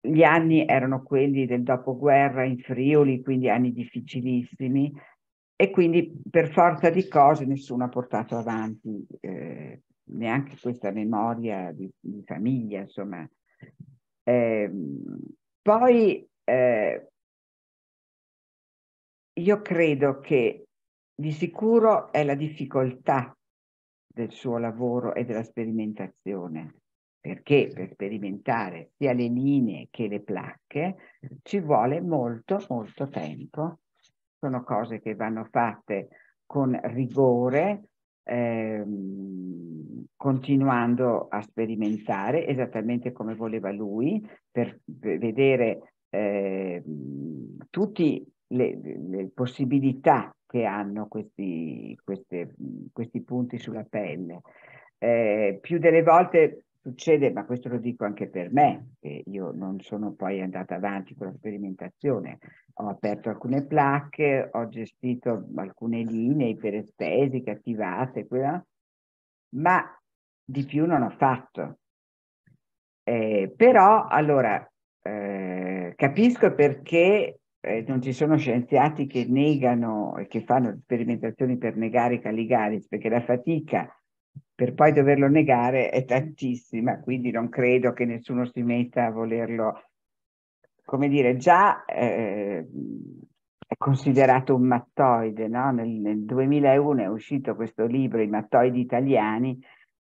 Gli anni erano quelli del dopoguerra in Friuli, quindi anni difficilissimi, e quindi per forza di cose nessuno ha portato avanti eh, neanche questa memoria di, di famiglia, insomma, eh, poi eh, io credo che di sicuro è la difficoltà del suo lavoro e della sperimentazione, perché per sperimentare sia le linee che le placche ci vuole molto, molto tempo. Sono cose che vanno fatte con rigore, ehm, continuando a sperimentare esattamente come voleva lui, per vedere eh, tutte le, le, possibilità che hanno questi, queste, questi punti sulla pelle. Eh, più delle volte succede, ma questo lo dico anche per me, che io non sono poi andata avanti con la sperimentazione, ho aperto alcune placche, ho gestito alcune linee iperestesiche attivate, quella, ma di più non ho fatto. Eh, però allora eh, capisco perché eh, non ci sono scienziati che negano e che fanno sperimentazioni per negare Caligaris, perché la fatica per poi doverlo negare è tantissima, quindi non credo che nessuno si metta a volerlo, come dire, già eh, è considerato un mattoide, no? nel, nel 2001 è uscito questo libro, I mattoidi italiani,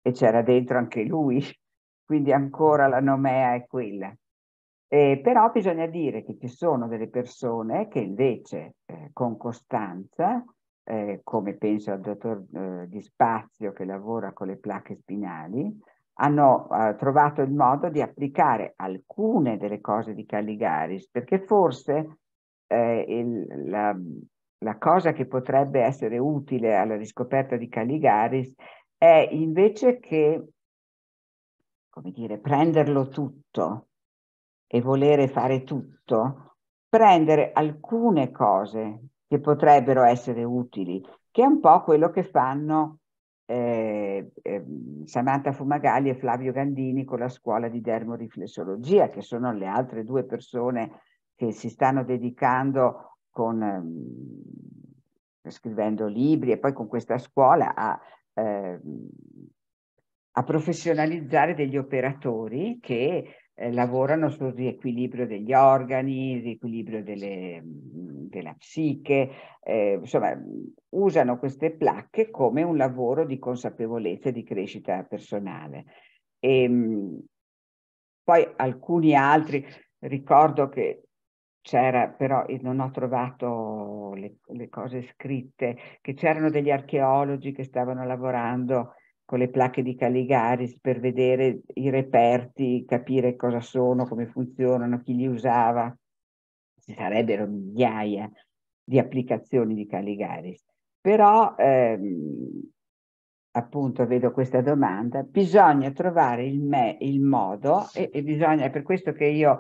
e c'era dentro anche lui, quindi ancora la nomea è quella. Eh, però bisogna dire che ci sono delle persone che invece eh, con costanza, eh, come penso al dottor eh, Di Spazio che lavora con le placche spinali, hanno eh, trovato il modo di applicare alcune delle cose di Caligaris, perché forse eh, il, la, la cosa che potrebbe essere utile alla riscoperta di Caligaris è invece che, come dire, prenderlo tutto e volere fare tutto, prendere alcune cose che potrebbero essere utili, che è un po' quello che fanno eh, eh, Samantha Fumagalli e Flavio Gandini con la scuola di dermoriflessologia, che sono le altre due persone che si stanno dedicando con, eh, scrivendo libri e poi con questa scuola a eh, a professionalizzare degli operatori che eh, lavorano sul riequilibrio degli organi, riequilibrio delle, della psiche, eh, insomma usano queste placche come un lavoro di consapevolezza e di crescita personale. E, ehm, poi alcuni altri, ricordo che c'era però, non ho trovato le, le cose scritte, che c'erano degli archeologi che stavano lavorando con le placche di Caligaris per vedere i reperti, capire cosa sono, come funzionano, chi li usava. Ci sarebbero migliaia di applicazioni di Caligaris. Però, ehm, appunto, vedo questa domanda, bisogna trovare il, me, il modo e, e bisogna, è per questo che io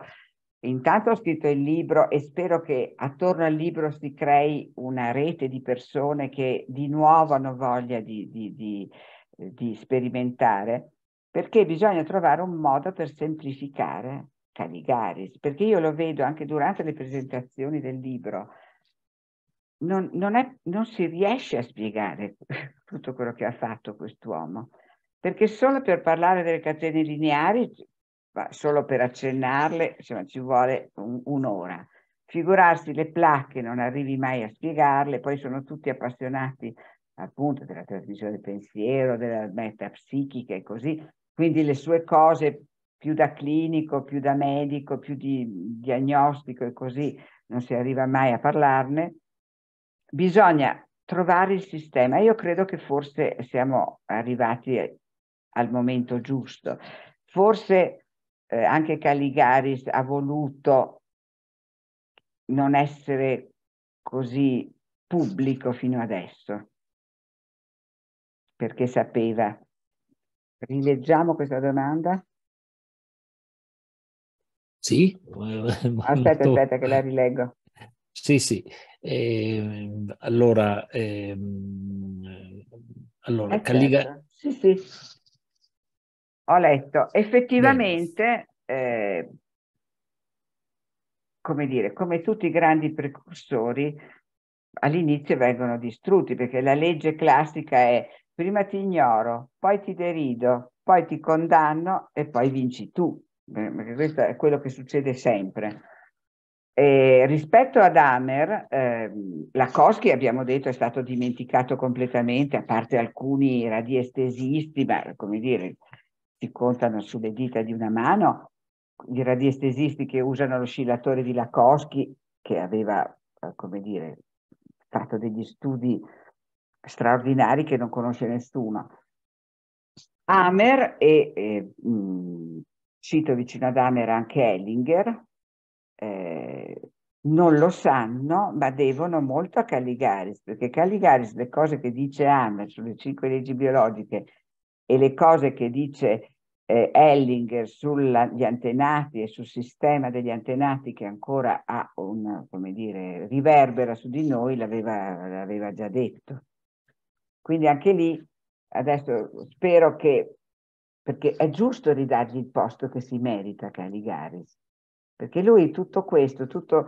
Intanto ho scritto il libro e spero che attorno al libro si crei una rete di persone che di nuovo hanno voglia di, di, di, eh, di sperimentare, perché bisogna trovare un modo per semplificare Caligaris, perché io lo vedo anche durante le presentazioni del libro. Non, non, è, non si riesce a spiegare tutto quello che ha fatto quest'uomo, perché solo per parlare delle catene lineari solo per accennarle insomma, ci vuole un, un'ora. Figurarsi le placche, non arrivi mai a spiegarle, poi sono tutti appassionati appunto della trasmissione del pensiero, della metapsichica e così, quindi le sue cose più da clinico, più da medico, più di diagnostico e così, non si arriva mai a parlarne. Bisogna trovare il sistema. Io credo che forse siamo arrivati al momento giusto. Forse eh, anche Caligaris ha voluto non essere così pubblico fino adesso, perché sapeva. Rileggiamo questa domanda? Sì. Aspetta, molto... aspetta che la rileggo. Sì, sì. Eh, allora, eh, allora certo. Caligari... Sì, sì ho letto. Effettivamente, eh, come dire, come tutti i grandi precursori, all'inizio vengono distrutti perché la legge classica è prima ti ignoro, poi ti derido, poi ti condanno e poi vinci tu. Eh, perché questo è quello che succede sempre. E rispetto ad Amer, eh, la abbiamo detto è stato dimenticato completamente, a parte alcuni radiestesisti, ma come dire, si contano sulle dita di una mano i radiestesisti che usano l'oscillatore di Lakowski, che aveva, eh, come dire, fatto degli studi straordinari che non conosce nessuno. Amer e, e mh, mm, cito vicino ad Amer anche Ellinger, eh, non lo sanno, ma devono molto a Caligaris, perché Caligaris le cose che dice Amer sulle cinque leggi biologiche e le cose che dice eh, Ellinger sugli antenati e sul sistema degli antenati che ancora ha un, come dire, riverbera su di noi, l'aveva già detto. Quindi anche lì adesso spero che, perché è giusto ridargli il posto che si merita Caligaris, perché lui tutto questo, tutto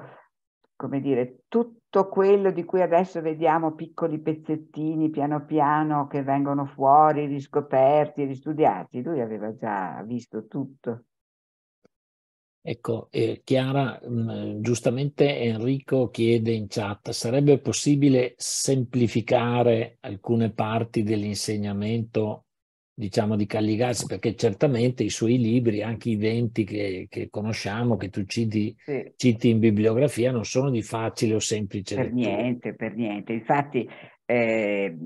come dire, tutto quello di cui adesso vediamo piccoli pezzettini piano piano che vengono fuori, riscoperti, ristudiati, lui aveva già visto tutto. Ecco, eh, Chiara, mh, mm, giustamente Enrico chiede in chat, sarebbe possibile semplificare alcune parti dell'insegnamento diciamo di Calligas, perché certamente i suoi libri, anche i venti che, che conosciamo, che tu citi, sì. citi, in bibliografia, non sono di facile o semplice. Per niente, per niente. Infatti, eh,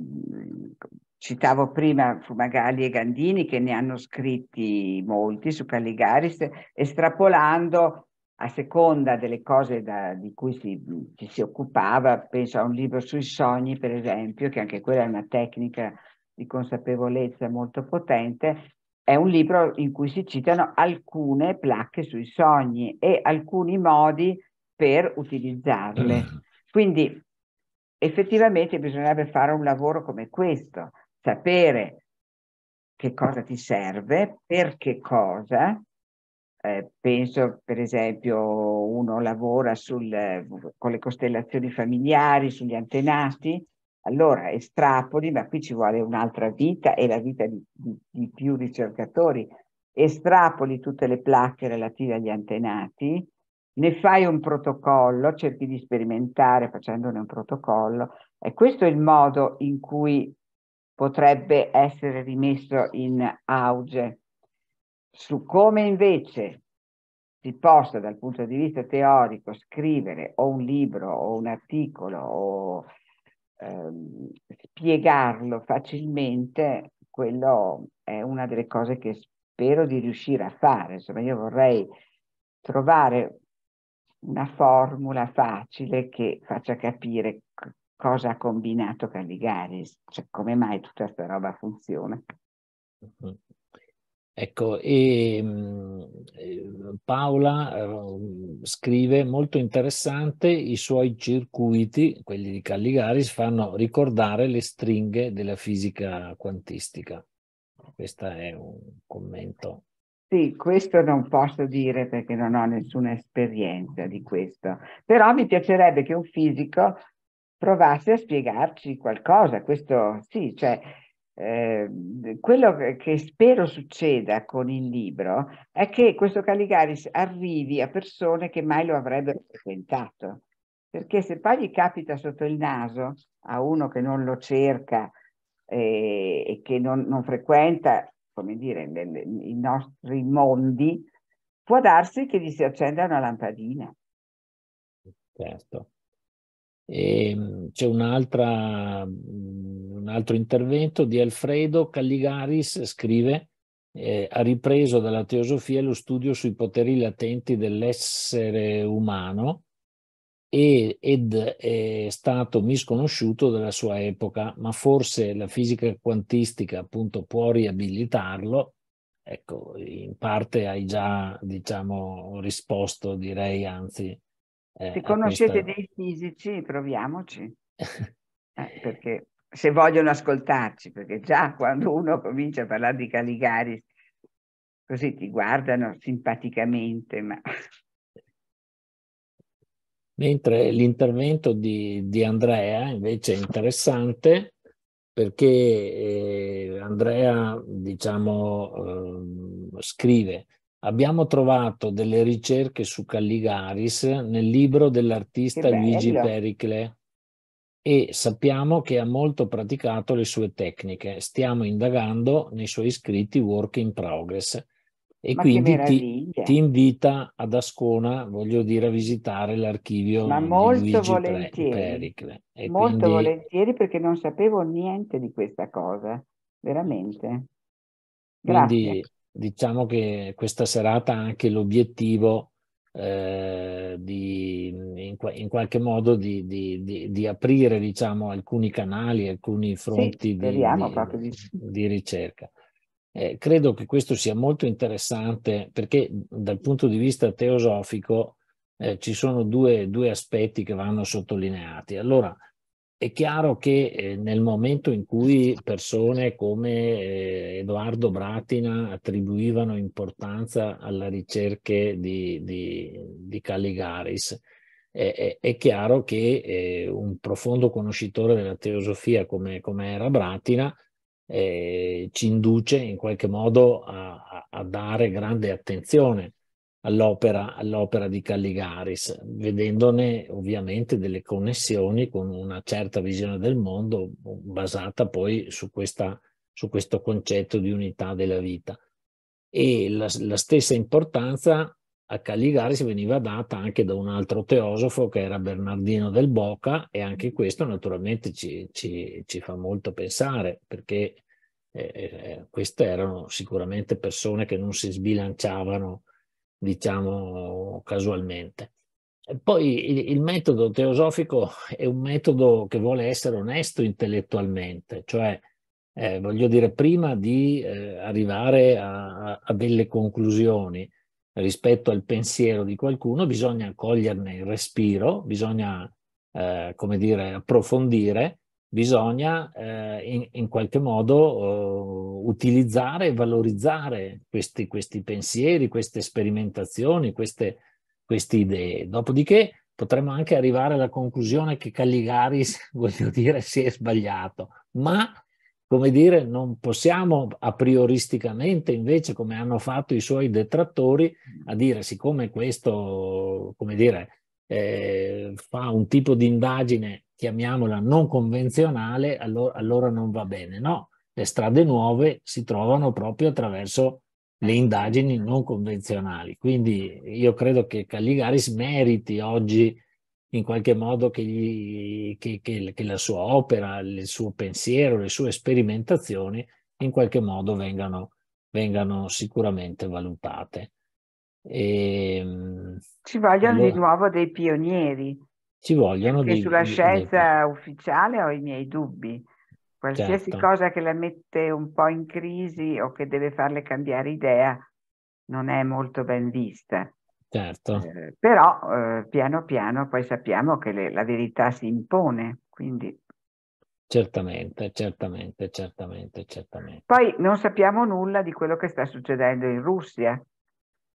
citavo prima Fumagalli e Gandini che ne hanno scritti molti su Calligaris, estrapolando a seconda delle cose da, di cui si, si occupava, penso a un libro sui sogni, per esempio, che anche quella è una tecnica di consapevolezza molto potente, è un libro in cui si citano alcune placche sui sogni e alcuni modi per utilizzarle. Mm. Quindi effettivamente bisognerebbe fare un lavoro come questo, sapere che cosa ti serve, per che cosa. Eh, penso per esempio uno lavora sul, eh, con le costellazioni familiari, sugli antenati, allora estrapoli, ma qui ci vuole un'altra vita e la vita di, di, di più ricercatori, estrapoli tutte le placche relative agli antenati, ne fai un protocollo, cerchi di sperimentare facendone un protocollo e questo è il modo in cui potrebbe essere rimesso in auge. Su come invece si possa dal punto di vista teorico scrivere o un libro o un articolo o Ehm, spiegarlo facilmente, quello è una delle cose che spero di riuscire a fare. Insomma, io vorrei trovare una formula facile che faccia capire cosa ha combinato Caligari, cioè come mai tutta questa roba funziona. Ecco, e ehm, ehm, Paola ehm, scrive molto interessante i suoi circuiti, quelli di Calligaris, fanno ricordare le stringhe della fisica quantistica. Questo è un commento. Sì, questo non posso dire perché non ho nessuna esperienza di questo, però mi piacerebbe che un fisico provasse a spiegarci qualcosa, questo sì, cioè Ehm, quello che spero succeda con il libro è che questo Caligaris arrivi a persone che mai lo avrebbero frequentato, perché se poi gli capita sotto il naso a uno che non lo cerca eh, e che non, non frequenta, come dire, le, le, i nostri mondi, può darsi che gli si accenda una lampadina. Certo. E, ehm, c'è un'altra mm, un altro intervento di Alfredo Calligaris, scrive, eh, ha ripreso dalla teosofia lo studio sui poteri latenti dell'essere umano e, ed è stato misconosciuto dalla sua epoca, ma forse la fisica quantistica appunto può riabilitarlo. Ecco, in parte hai già, diciamo, risposto, direi, anzi. Eh, Se conoscete questa... dei fisici, proviamoci. Eh, perché se vogliono ascoltarci, perché già quando uno comincia a parlare di Caligari, così ti guardano simpaticamente, ma... Mentre l'intervento di, di Andrea invece è interessante perché eh, Andrea, diciamo, eh, scrive Abbiamo trovato delle ricerche su Caligaris nel libro dell'artista Luigi Pericle e sappiamo che ha molto praticato le sue tecniche. Stiamo indagando nei suoi scritti work in progress e Ma quindi ti, ti, invita ad Ascona, voglio dire, a visitare l'archivio Ma molto di Luigi volentieri. Pericle. E molto quindi... volentieri perché non sapevo niente di questa cosa, veramente. Grazie. Quindi diciamo che questa serata ha anche l'obiettivo eh, di, in, in, qualche modo di, di, di, aprire diciamo, alcuni canali, alcuni fronti sì, di, ricerca. Eh, credo che questo sia molto interessante perché dal punto di vista teosofico eh, ci sono due, due, aspetti che vanno sottolineati. Allora, è chiaro che eh, nel momento in cui persone come eh, Edoardo Bratina attribuivano importanza alla ricerca di, di, di Caligaris, è, è, chiaro che eh, un profondo conoscitore della teosofia come, come era Bratina eh, ci induce in qualche modo a, a dare grande attenzione all'opera, all'opera di Calligaris, vedendone ovviamente delle connessioni con una certa visione del mondo mm, basata poi su, questa, su questo concetto di unità della vita. E la, la stessa importanza a Calligaris veniva data anche da un altro teosofo che era Bernardino del Boca e anche questo naturalmente ci, ci, ci fa molto pensare perché eh, eh queste erano sicuramente persone che non si sbilanciavano diciamo casualmente. E poi il, il metodo teosofico è un metodo che vuole essere onesto intellettualmente, cioè eh, voglio dire, prima di eh, arrivare a, a, delle conclusioni rispetto al pensiero di qualcuno, bisogna coglierne il respiro, bisogna, eh, come dire, approfondire bisogna eh, in, in, qualche modo eh, utilizzare e valorizzare questi, questi, pensieri, queste sperimentazioni, queste, queste idee. Dopodiché potremmo anche arrivare alla conclusione che Caligari, voglio dire, si è sbagliato, ma come dire, non possiamo a prioristicamente, invece, come hanno fatto i suoi detrattori, a dire siccome questo, come dire, eh, fa un tipo di indagine chiamiamola non convenzionale, allora, allora non va bene. No, le strade nuove si trovano proprio attraverso le indagini non convenzionali. Quindi io credo che Caligaris meriti oggi in qualche modo che, gli, che, che, che, la sua opera, il suo pensiero, le sue sperimentazioni in qualche modo vengano, vengano sicuramente valutate. E, ehm, Ci vogliono allora, di nuovo dei pionieri. Ci vogliono Perché dei, sulla scienza dei... ufficiale ho i miei dubbi. Qualsiasi certo. cosa che la mette un po' in crisi o che deve farle cambiare idea non è molto ben vista. Certo. Eh, però eh, piano piano poi sappiamo che le, la verità si impone, quindi... Certamente, certamente, certamente, certamente. Poi non sappiamo nulla di quello che sta succedendo in Russia,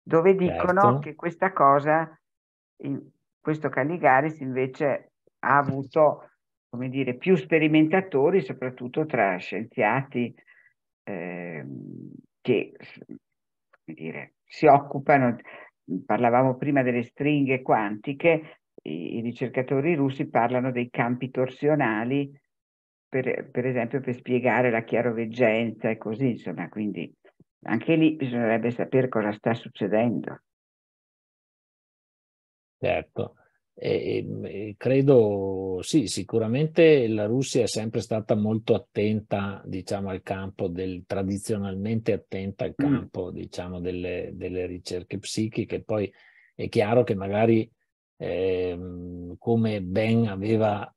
dove dicono certo. che questa cosa questo Caligaris invece ha avuto come dire, più sperimentatori, soprattutto tra scienziati eh, che dire, si occupano, parlavamo prima delle stringhe quantiche, i, i ricercatori russi parlano dei campi torsionali, per, per, esempio per spiegare la chiaroveggenza e così, insomma, quindi anche lì bisognerebbe sapere cosa sta succedendo. Certo, e, mm, e, credo sì, sicuramente la Russia è sempre stata molto attenta, diciamo, al campo del tradizionalmente attenta al mm. campo, mm. diciamo, delle, delle, ricerche psichiche. Poi è chiaro che magari eh, come ben aveva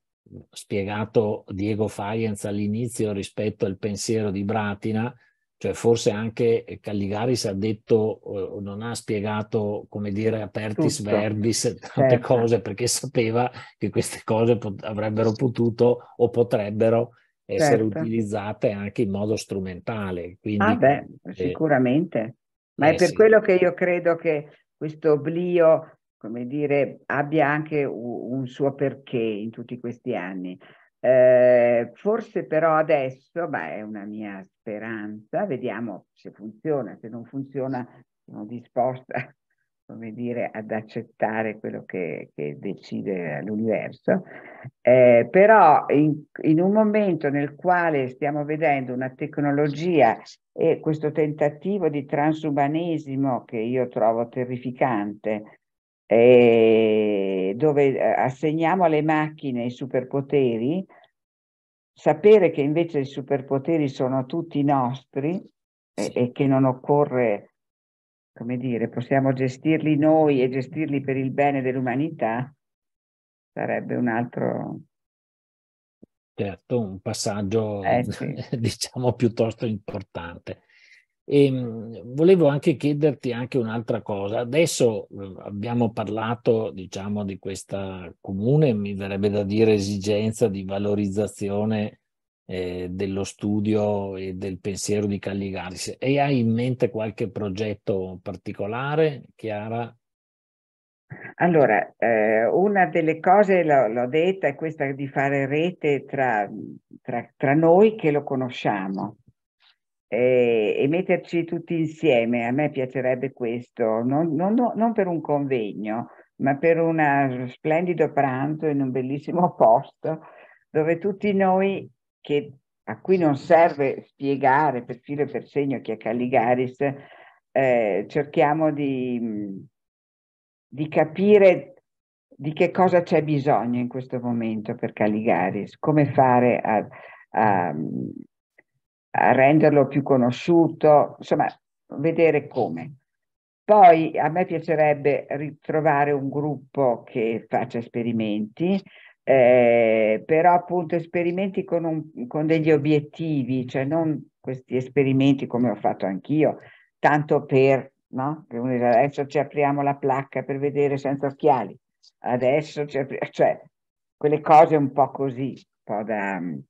spiegato Diego Faienza all'inizio rispetto al pensiero di Bratina, cioè forse anche eh, Calligaris ha detto, non ha spiegato, come dire, apertis Tutto. verbis tante certo. cose perché sapeva che queste cose pot- avrebbero potuto o potrebbero essere certo. utilizzate anche in modo strumentale. Ah, quindi, ah beh, eh, sicuramente, ma eh, è per sì. quello che io credo che questo oblio, come dire, abbia anche un suo perché in tutti questi anni, eh, forse però adesso, beh, è una mia speranza, vediamo se funziona, se non funziona sono disposta, come dire, ad accettare quello che, che decide l'universo, eh, però in, in, un momento nel quale stiamo vedendo una tecnologia e questo tentativo di transumanesimo che io trovo terrificante, eh, dove eh, assegniamo alle macchine i superpoteri, sapere che invece i superpoteri sono tutti nostri e, e che non occorre, come dire, possiamo gestirli noi e gestirli per il bene dell'umanità, sarebbe un altro, certo, un passaggio eh sì. diciamo piuttosto importante. E ehm, volevo anche chiederti anche un'altra cosa. Adesso mm, abbiamo parlato, diciamo, di questa comune, mi verrebbe da dire esigenza di valorizzazione eh, dello studio e del pensiero di Calligari. E hai in mente qualche progetto particolare, Chiara? Allora, eh, una delle cose, l'ho, l'ho, detta, è questa di fare rete tra, tra, tra noi che lo conosciamo e, e, metterci tutti insieme. A me piacerebbe questo, non, non, non per un convegno, ma per un splendido pranzo in un bellissimo posto dove tutti noi, che, a cui non serve spiegare per filo e per segno chi è Caligaris, eh, cerchiamo di, di capire di che cosa c'è bisogno in questo momento per Caligaris, come fare a, a, renderlo più conosciuto, insomma, vedere come. Poi a me piacerebbe ritrovare un gruppo che faccia esperimenti, eh, però appunto esperimenti con, un, con, degli obiettivi, cioè non questi esperimenti come ho fatto anch'io, tanto per, no? adesso ci apriamo la placca per vedere senza occhiali, adesso ci apriamo, cioè quelle cose un po' così, un po' da... Um,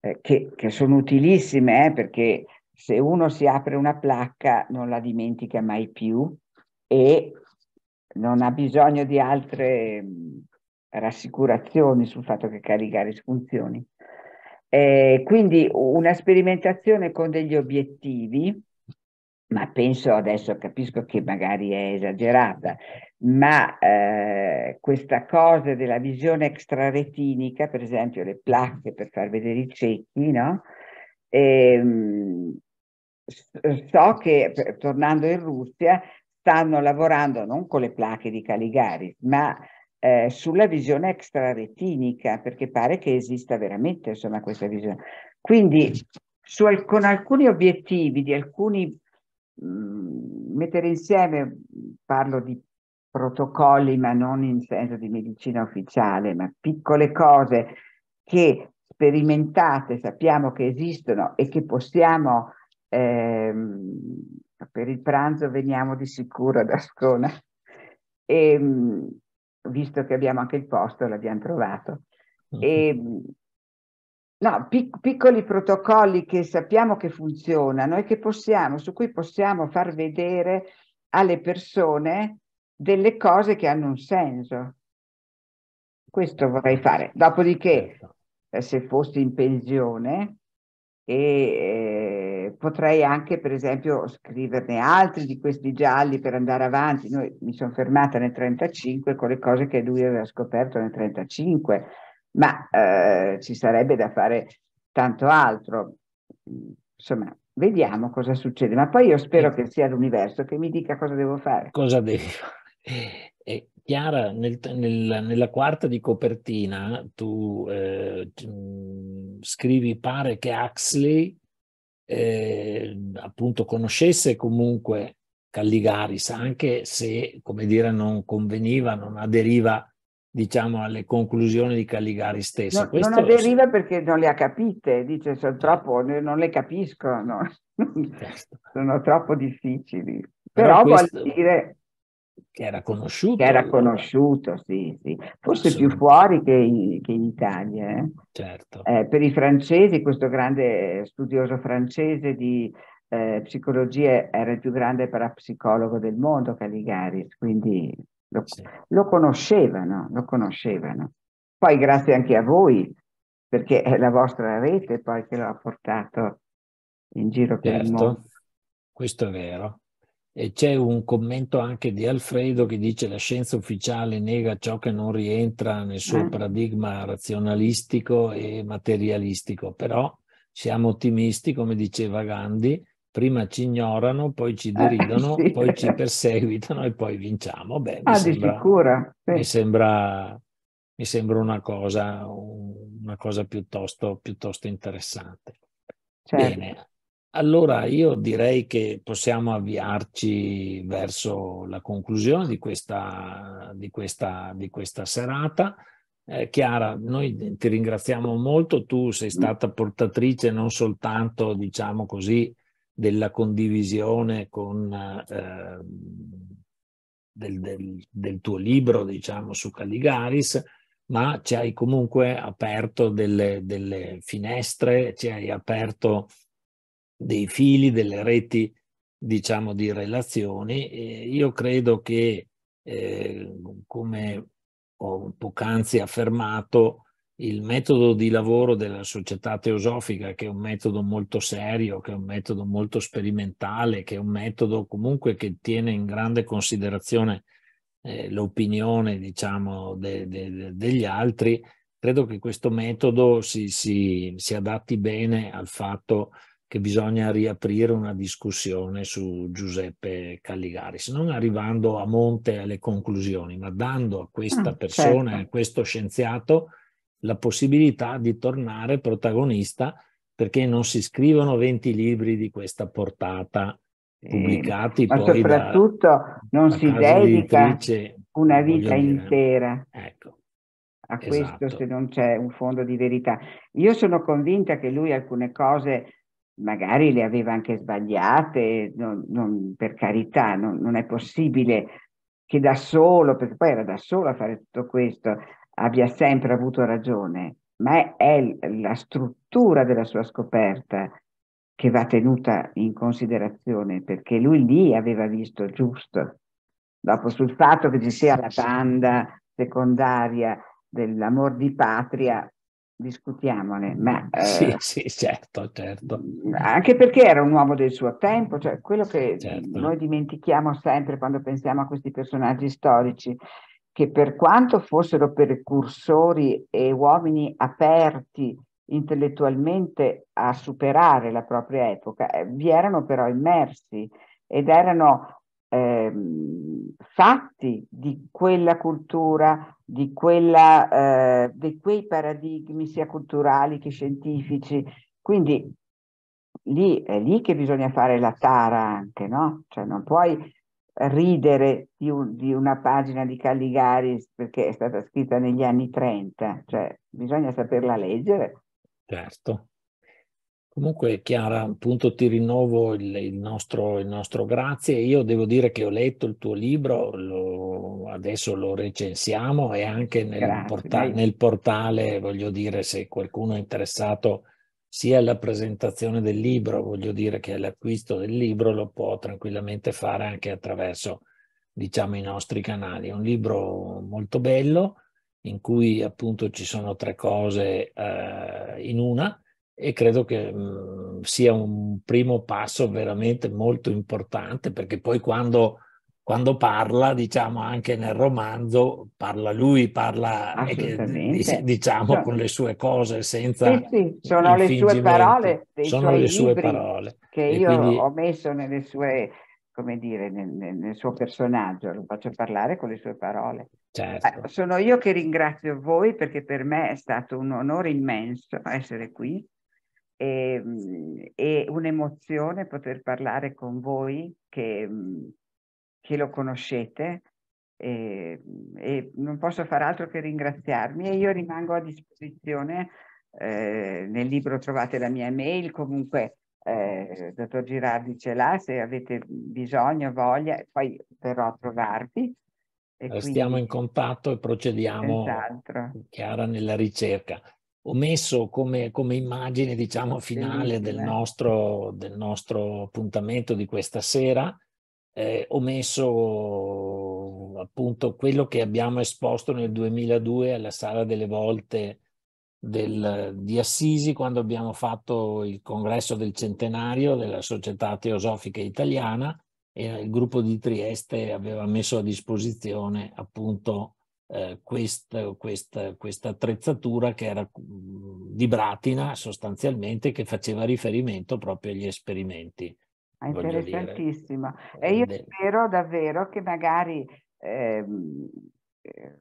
eh, che, che, sono utilissime eh, perché se uno si apre una placca non la dimentica mai più e non ha bisogno di altre mh, rassicurazioni sul fatto che caricare funzioni. Eh, quindi una sperimentazione con degli obiettivi, ma penso adesso capisco che magari è esagerata, ma eh, questa cosa della visione extraretinica, per esempio le placche per far vedere i ciechi, no? E, ehm, so che tornando in Russia stanno lavorando non con le placche di Caligari, ma eh, sulla visione extraretinica, perché pare che esista veramente insomma, questa visione. Quindi su, con alcuni obiettivi di alcuni mh, mm, mettere insieme, parlo di protocolli, ma non in senso di medicina ufficiale, ma piccole cose che sperimentate sappiamo che esistono e che possiamo, ehm, per il pranzo veniamo di sicuro ad Ascona, e, ehm, visto che abbiamo anche il posto, l'abbiamo trovato. Mm-hmm. E, ehm, no, pic- piccoli protocolli che sappiamo che funzionano e che possiamo, su cui possiamo far vedere alle persone delle cose che hanno un senso. Questo vorrei fare. Dopodiché, certo. eh, se fossi in pensione, e, eh, potrei anche, per esempio, scriverne altri di questi gialli per andare avanti. Noi, mi sono fermata nel 35 con le cose che lui aveva scoperto nel 35, ma eh, ci sarebbe da fare tanto altro. Insomma, vediamo cosa succede. Ma poi io spero che sia l'universo che mi dica cosa devo fare. Cosa devi fare? E eh, Chiara, nel, nel, nella quarta di copertina tu eh, scrivi pare che Huxley eh, appunto conoscesse comunque Calligaris, anche se, come dire, non conveniva, non aderiva diciamo alle conclusioni di Calligari stessa. No, non aderiva lo... perché non le ha capite, dice sono troppo, non le capisco, no. Certo. sono troppo difficili. Però, Però questo... vuol dire che era conosciuto. Che era conosciuto, sì, sì. Forse più fuori che, in, che in Italia. Eh? Certo. Eh, per i francesi, questo grande studioso francese di eh, psicologia era il più grande parapsicologo del mondo, Caligaris, quindi lo, sì. lo conoscevano, lo conoscevano. Poi grazie anche a voi, perché è la vostra rete poi che lo ha portato in giro per certo. il mondo. Questo è vero. E c'è un commento anche di Alfredo che dice la scienza ufficiale nega ciò che non rientra nel suo eh. paradigma razionalistico e materialistico, però siamo ottimisti, come diceva Gandhi, prima ci ignorano, poi ci deridono, eh, sì. poi ci perseguitano e poi vinciamo. Beh, ah, di sembra, sì. mi, sembra, mi, sembra, una cosa, una cosa piuttosto, piuttosto interessante. Certo. Bene, allora io direi che possiamo avviarci verso la conclusione di questa, di questa, di questa serata. Eh, Chiara, noi ti ringraziamo molto, tu sei mm. stata portatrice non soltanto, diciamo così, della condivisione con, eh, del, del, del, tuo libro, diciamo, su Caligaris, ma ci hai comunque aperto delle, delle finestre, ci hai aperto dei fili, delle reti, diciamo, di relazioni. E io credo che, eh, come ho poc'anzi affermato, il metodo di lavoro della società teosofica, che è un metodo molto serio, che è un metodo molto sperimentale, che è un metodo comunque che tiene in grande considerazione eh, l'opinione diciamo, de, de, de degli altri, credo che questo metodo si, si, si adatti bene al fatto che bisogna riaprire una discussione su Giuseppe Calligari, se non arrivando a monte alle conclusioni, ma dando a questa ah, persona, certo. a questo scienziato, la possibilità di tornare protagonista perché non si scrivono 20 libri di questa portata pubblicati eh, ma soprattutto da, non si dedica una vita intera. Ecco a questo esatto. se non c'è un fondo di verità. Io sono convinta che lui alcune cose magari le aveva anche sbagliate, non, non, per carità, non, non, è possibile che da solo, perché poi era da solo a fare tutto questo, abbia sempre avuto ragione, ma è, è la struttura della sua scoperta che va tenuta in considerazione, perché lui lì aveva visto giusto. Dopo sul fatto che ci sia la banda secondaria dell'amor di patria, discutiamone, ma... Mm, eh, sì, sì, certo, certo. Anche perché era un uomo del suo tempo, cioè quello che certo. noi dimentichiamo sempre quando pensiamo a questi personaggi storici, che per quanto fossero precursori e uomini aperti intellettualmente a superare la propria epoca, eh, vi erano però immersi ed erano eh, fatti di quella cultura, di, quella, eh, di quei paradigmi sia culturali che scientifici. Quindi lì, è lì che bisogna fare la tara anche, no? Cioè non puoi ridere di, un, di, una pagina di Caligari perché è stata scritta negli anni 30, cioè bisogna saperla leggere. Certo. Comunque Chiara, appunto ti rinnovo il, il, nostro, il, nostro, grazie. Io devo dire che ho letto il tuo libro, lo, adesso lo recensiamo e anche nel, grazie, porta- nel, portale, voglio dire, se qualcuno è interessato sia alla presentazione del libro, voglio dire che all'acquisto del libro lo può tranquillamente fare anche attraverso, diciamo, i nostri canali. È un libro molto bello in cui appunto ci sono tre cose eh, in una e credo che mh, mm, sia un primo passo veramente molto importante perché poi quando, quando parla, diciamo anche nel romanzo, parla lui, parla eh, diciamo cioè, con le sue cose senza... Sì, sì, sono le sue parole, sono le sue parole. Che io quindi... ho messo nelle sue come dire, nel, nel, suo personaggio, lo faccio parlare con le sue parole. Certo. Eh, sono io che ringrazio voi perché per me è stato un onore immenso essere qui e, ehm, e un'emozione poter parlare con voi che, mm, che lo conoscete e, ehm, e, non posso far altro che ringraziarmi e io rimango a disposizione. Eh, nel libro trovate la mia mail comunque eh, dottor Girardi ce l'ha, se avete bisogno, voglia, poi verrò a trovarvi. Eh, stiamo quindi... in contatto e procediamo, Chiara, nella ricerca ho messo come, come immagine, diciamo, finale del nostro, del nostro appuntamento di questa sera. Eh, ho messo appunto quello che abbiamo esposto nel 2002 alla Sala delle Volte del, di Assisi quando abbiamo fatto il congresso del centenario della Società Teosofica Italiana e il gruppo di Trieste aveva messo a disposizione appunto eh, questa, questa, questa, attrezzatura che era mm, di bratina sostanzialmente che faceva riferimento proprio agli esperimenti. Ah, interessantissimo. E io De... spero davvero che magari eh,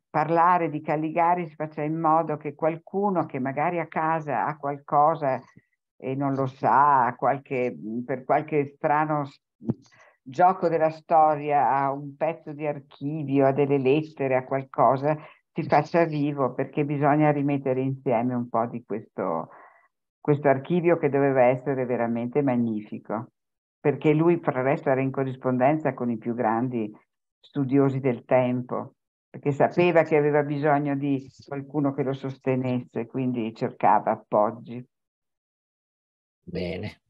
parlare di Caligari si faccia in modo che qualcuno che magari a casa ha qualcosa e non lo sa, qualche, per qualche strano gioco della storia a un pezzo di archivio, a delle lettere, a qualcosa, si faccia vivo perché bisogna rimettere insieme un po' di questo, questo archivio che doveva essere veramente magnifico, perché lui fra il resto era in corrispondenza con i più grandi studiosi del tempo, perché sapeva che aveva bisogno di qualcuno che lo sostenesse, quindi cercava appoggi. Bene,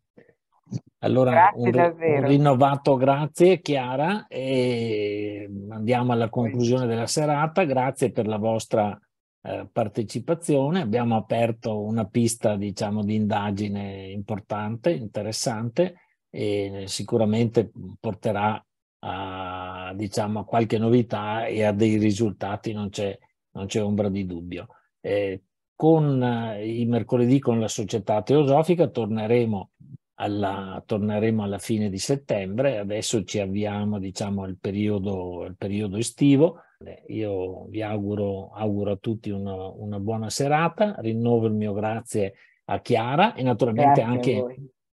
allora, un, davvero. Un rinnovato grazie Chiara e andiamo alla conclusione della serata. Grazie per la vostra eh, partecipazione. Abbiamo aperto una pista, diciamo, di indagine importante, interessante e sicuramente porterà a, diciamo, a qualche novità e a dei risultati, non c'è, non c'è ombra di dubbio. Eh, con i mercoledì con la società teosofica torneremo alla, torneremo alla fine di settembre, adesso ci avviamo diciamo, al, periodo, al periodo estivo. Eh, io vi auguro, auguro a tutti una, una, buona serata, rinnovo il mio grazie a Chiara e naturalmente grazie anche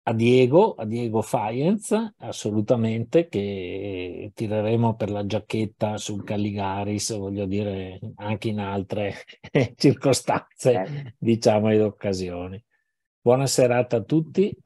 a, a, Diego, a Diego Faienz, assolutamente, che tireremo per la giacchetta sul Calligaris, voglio dire anche in altre circostanze, certo. diciamo, ed occasioni. Buona serata a tutti.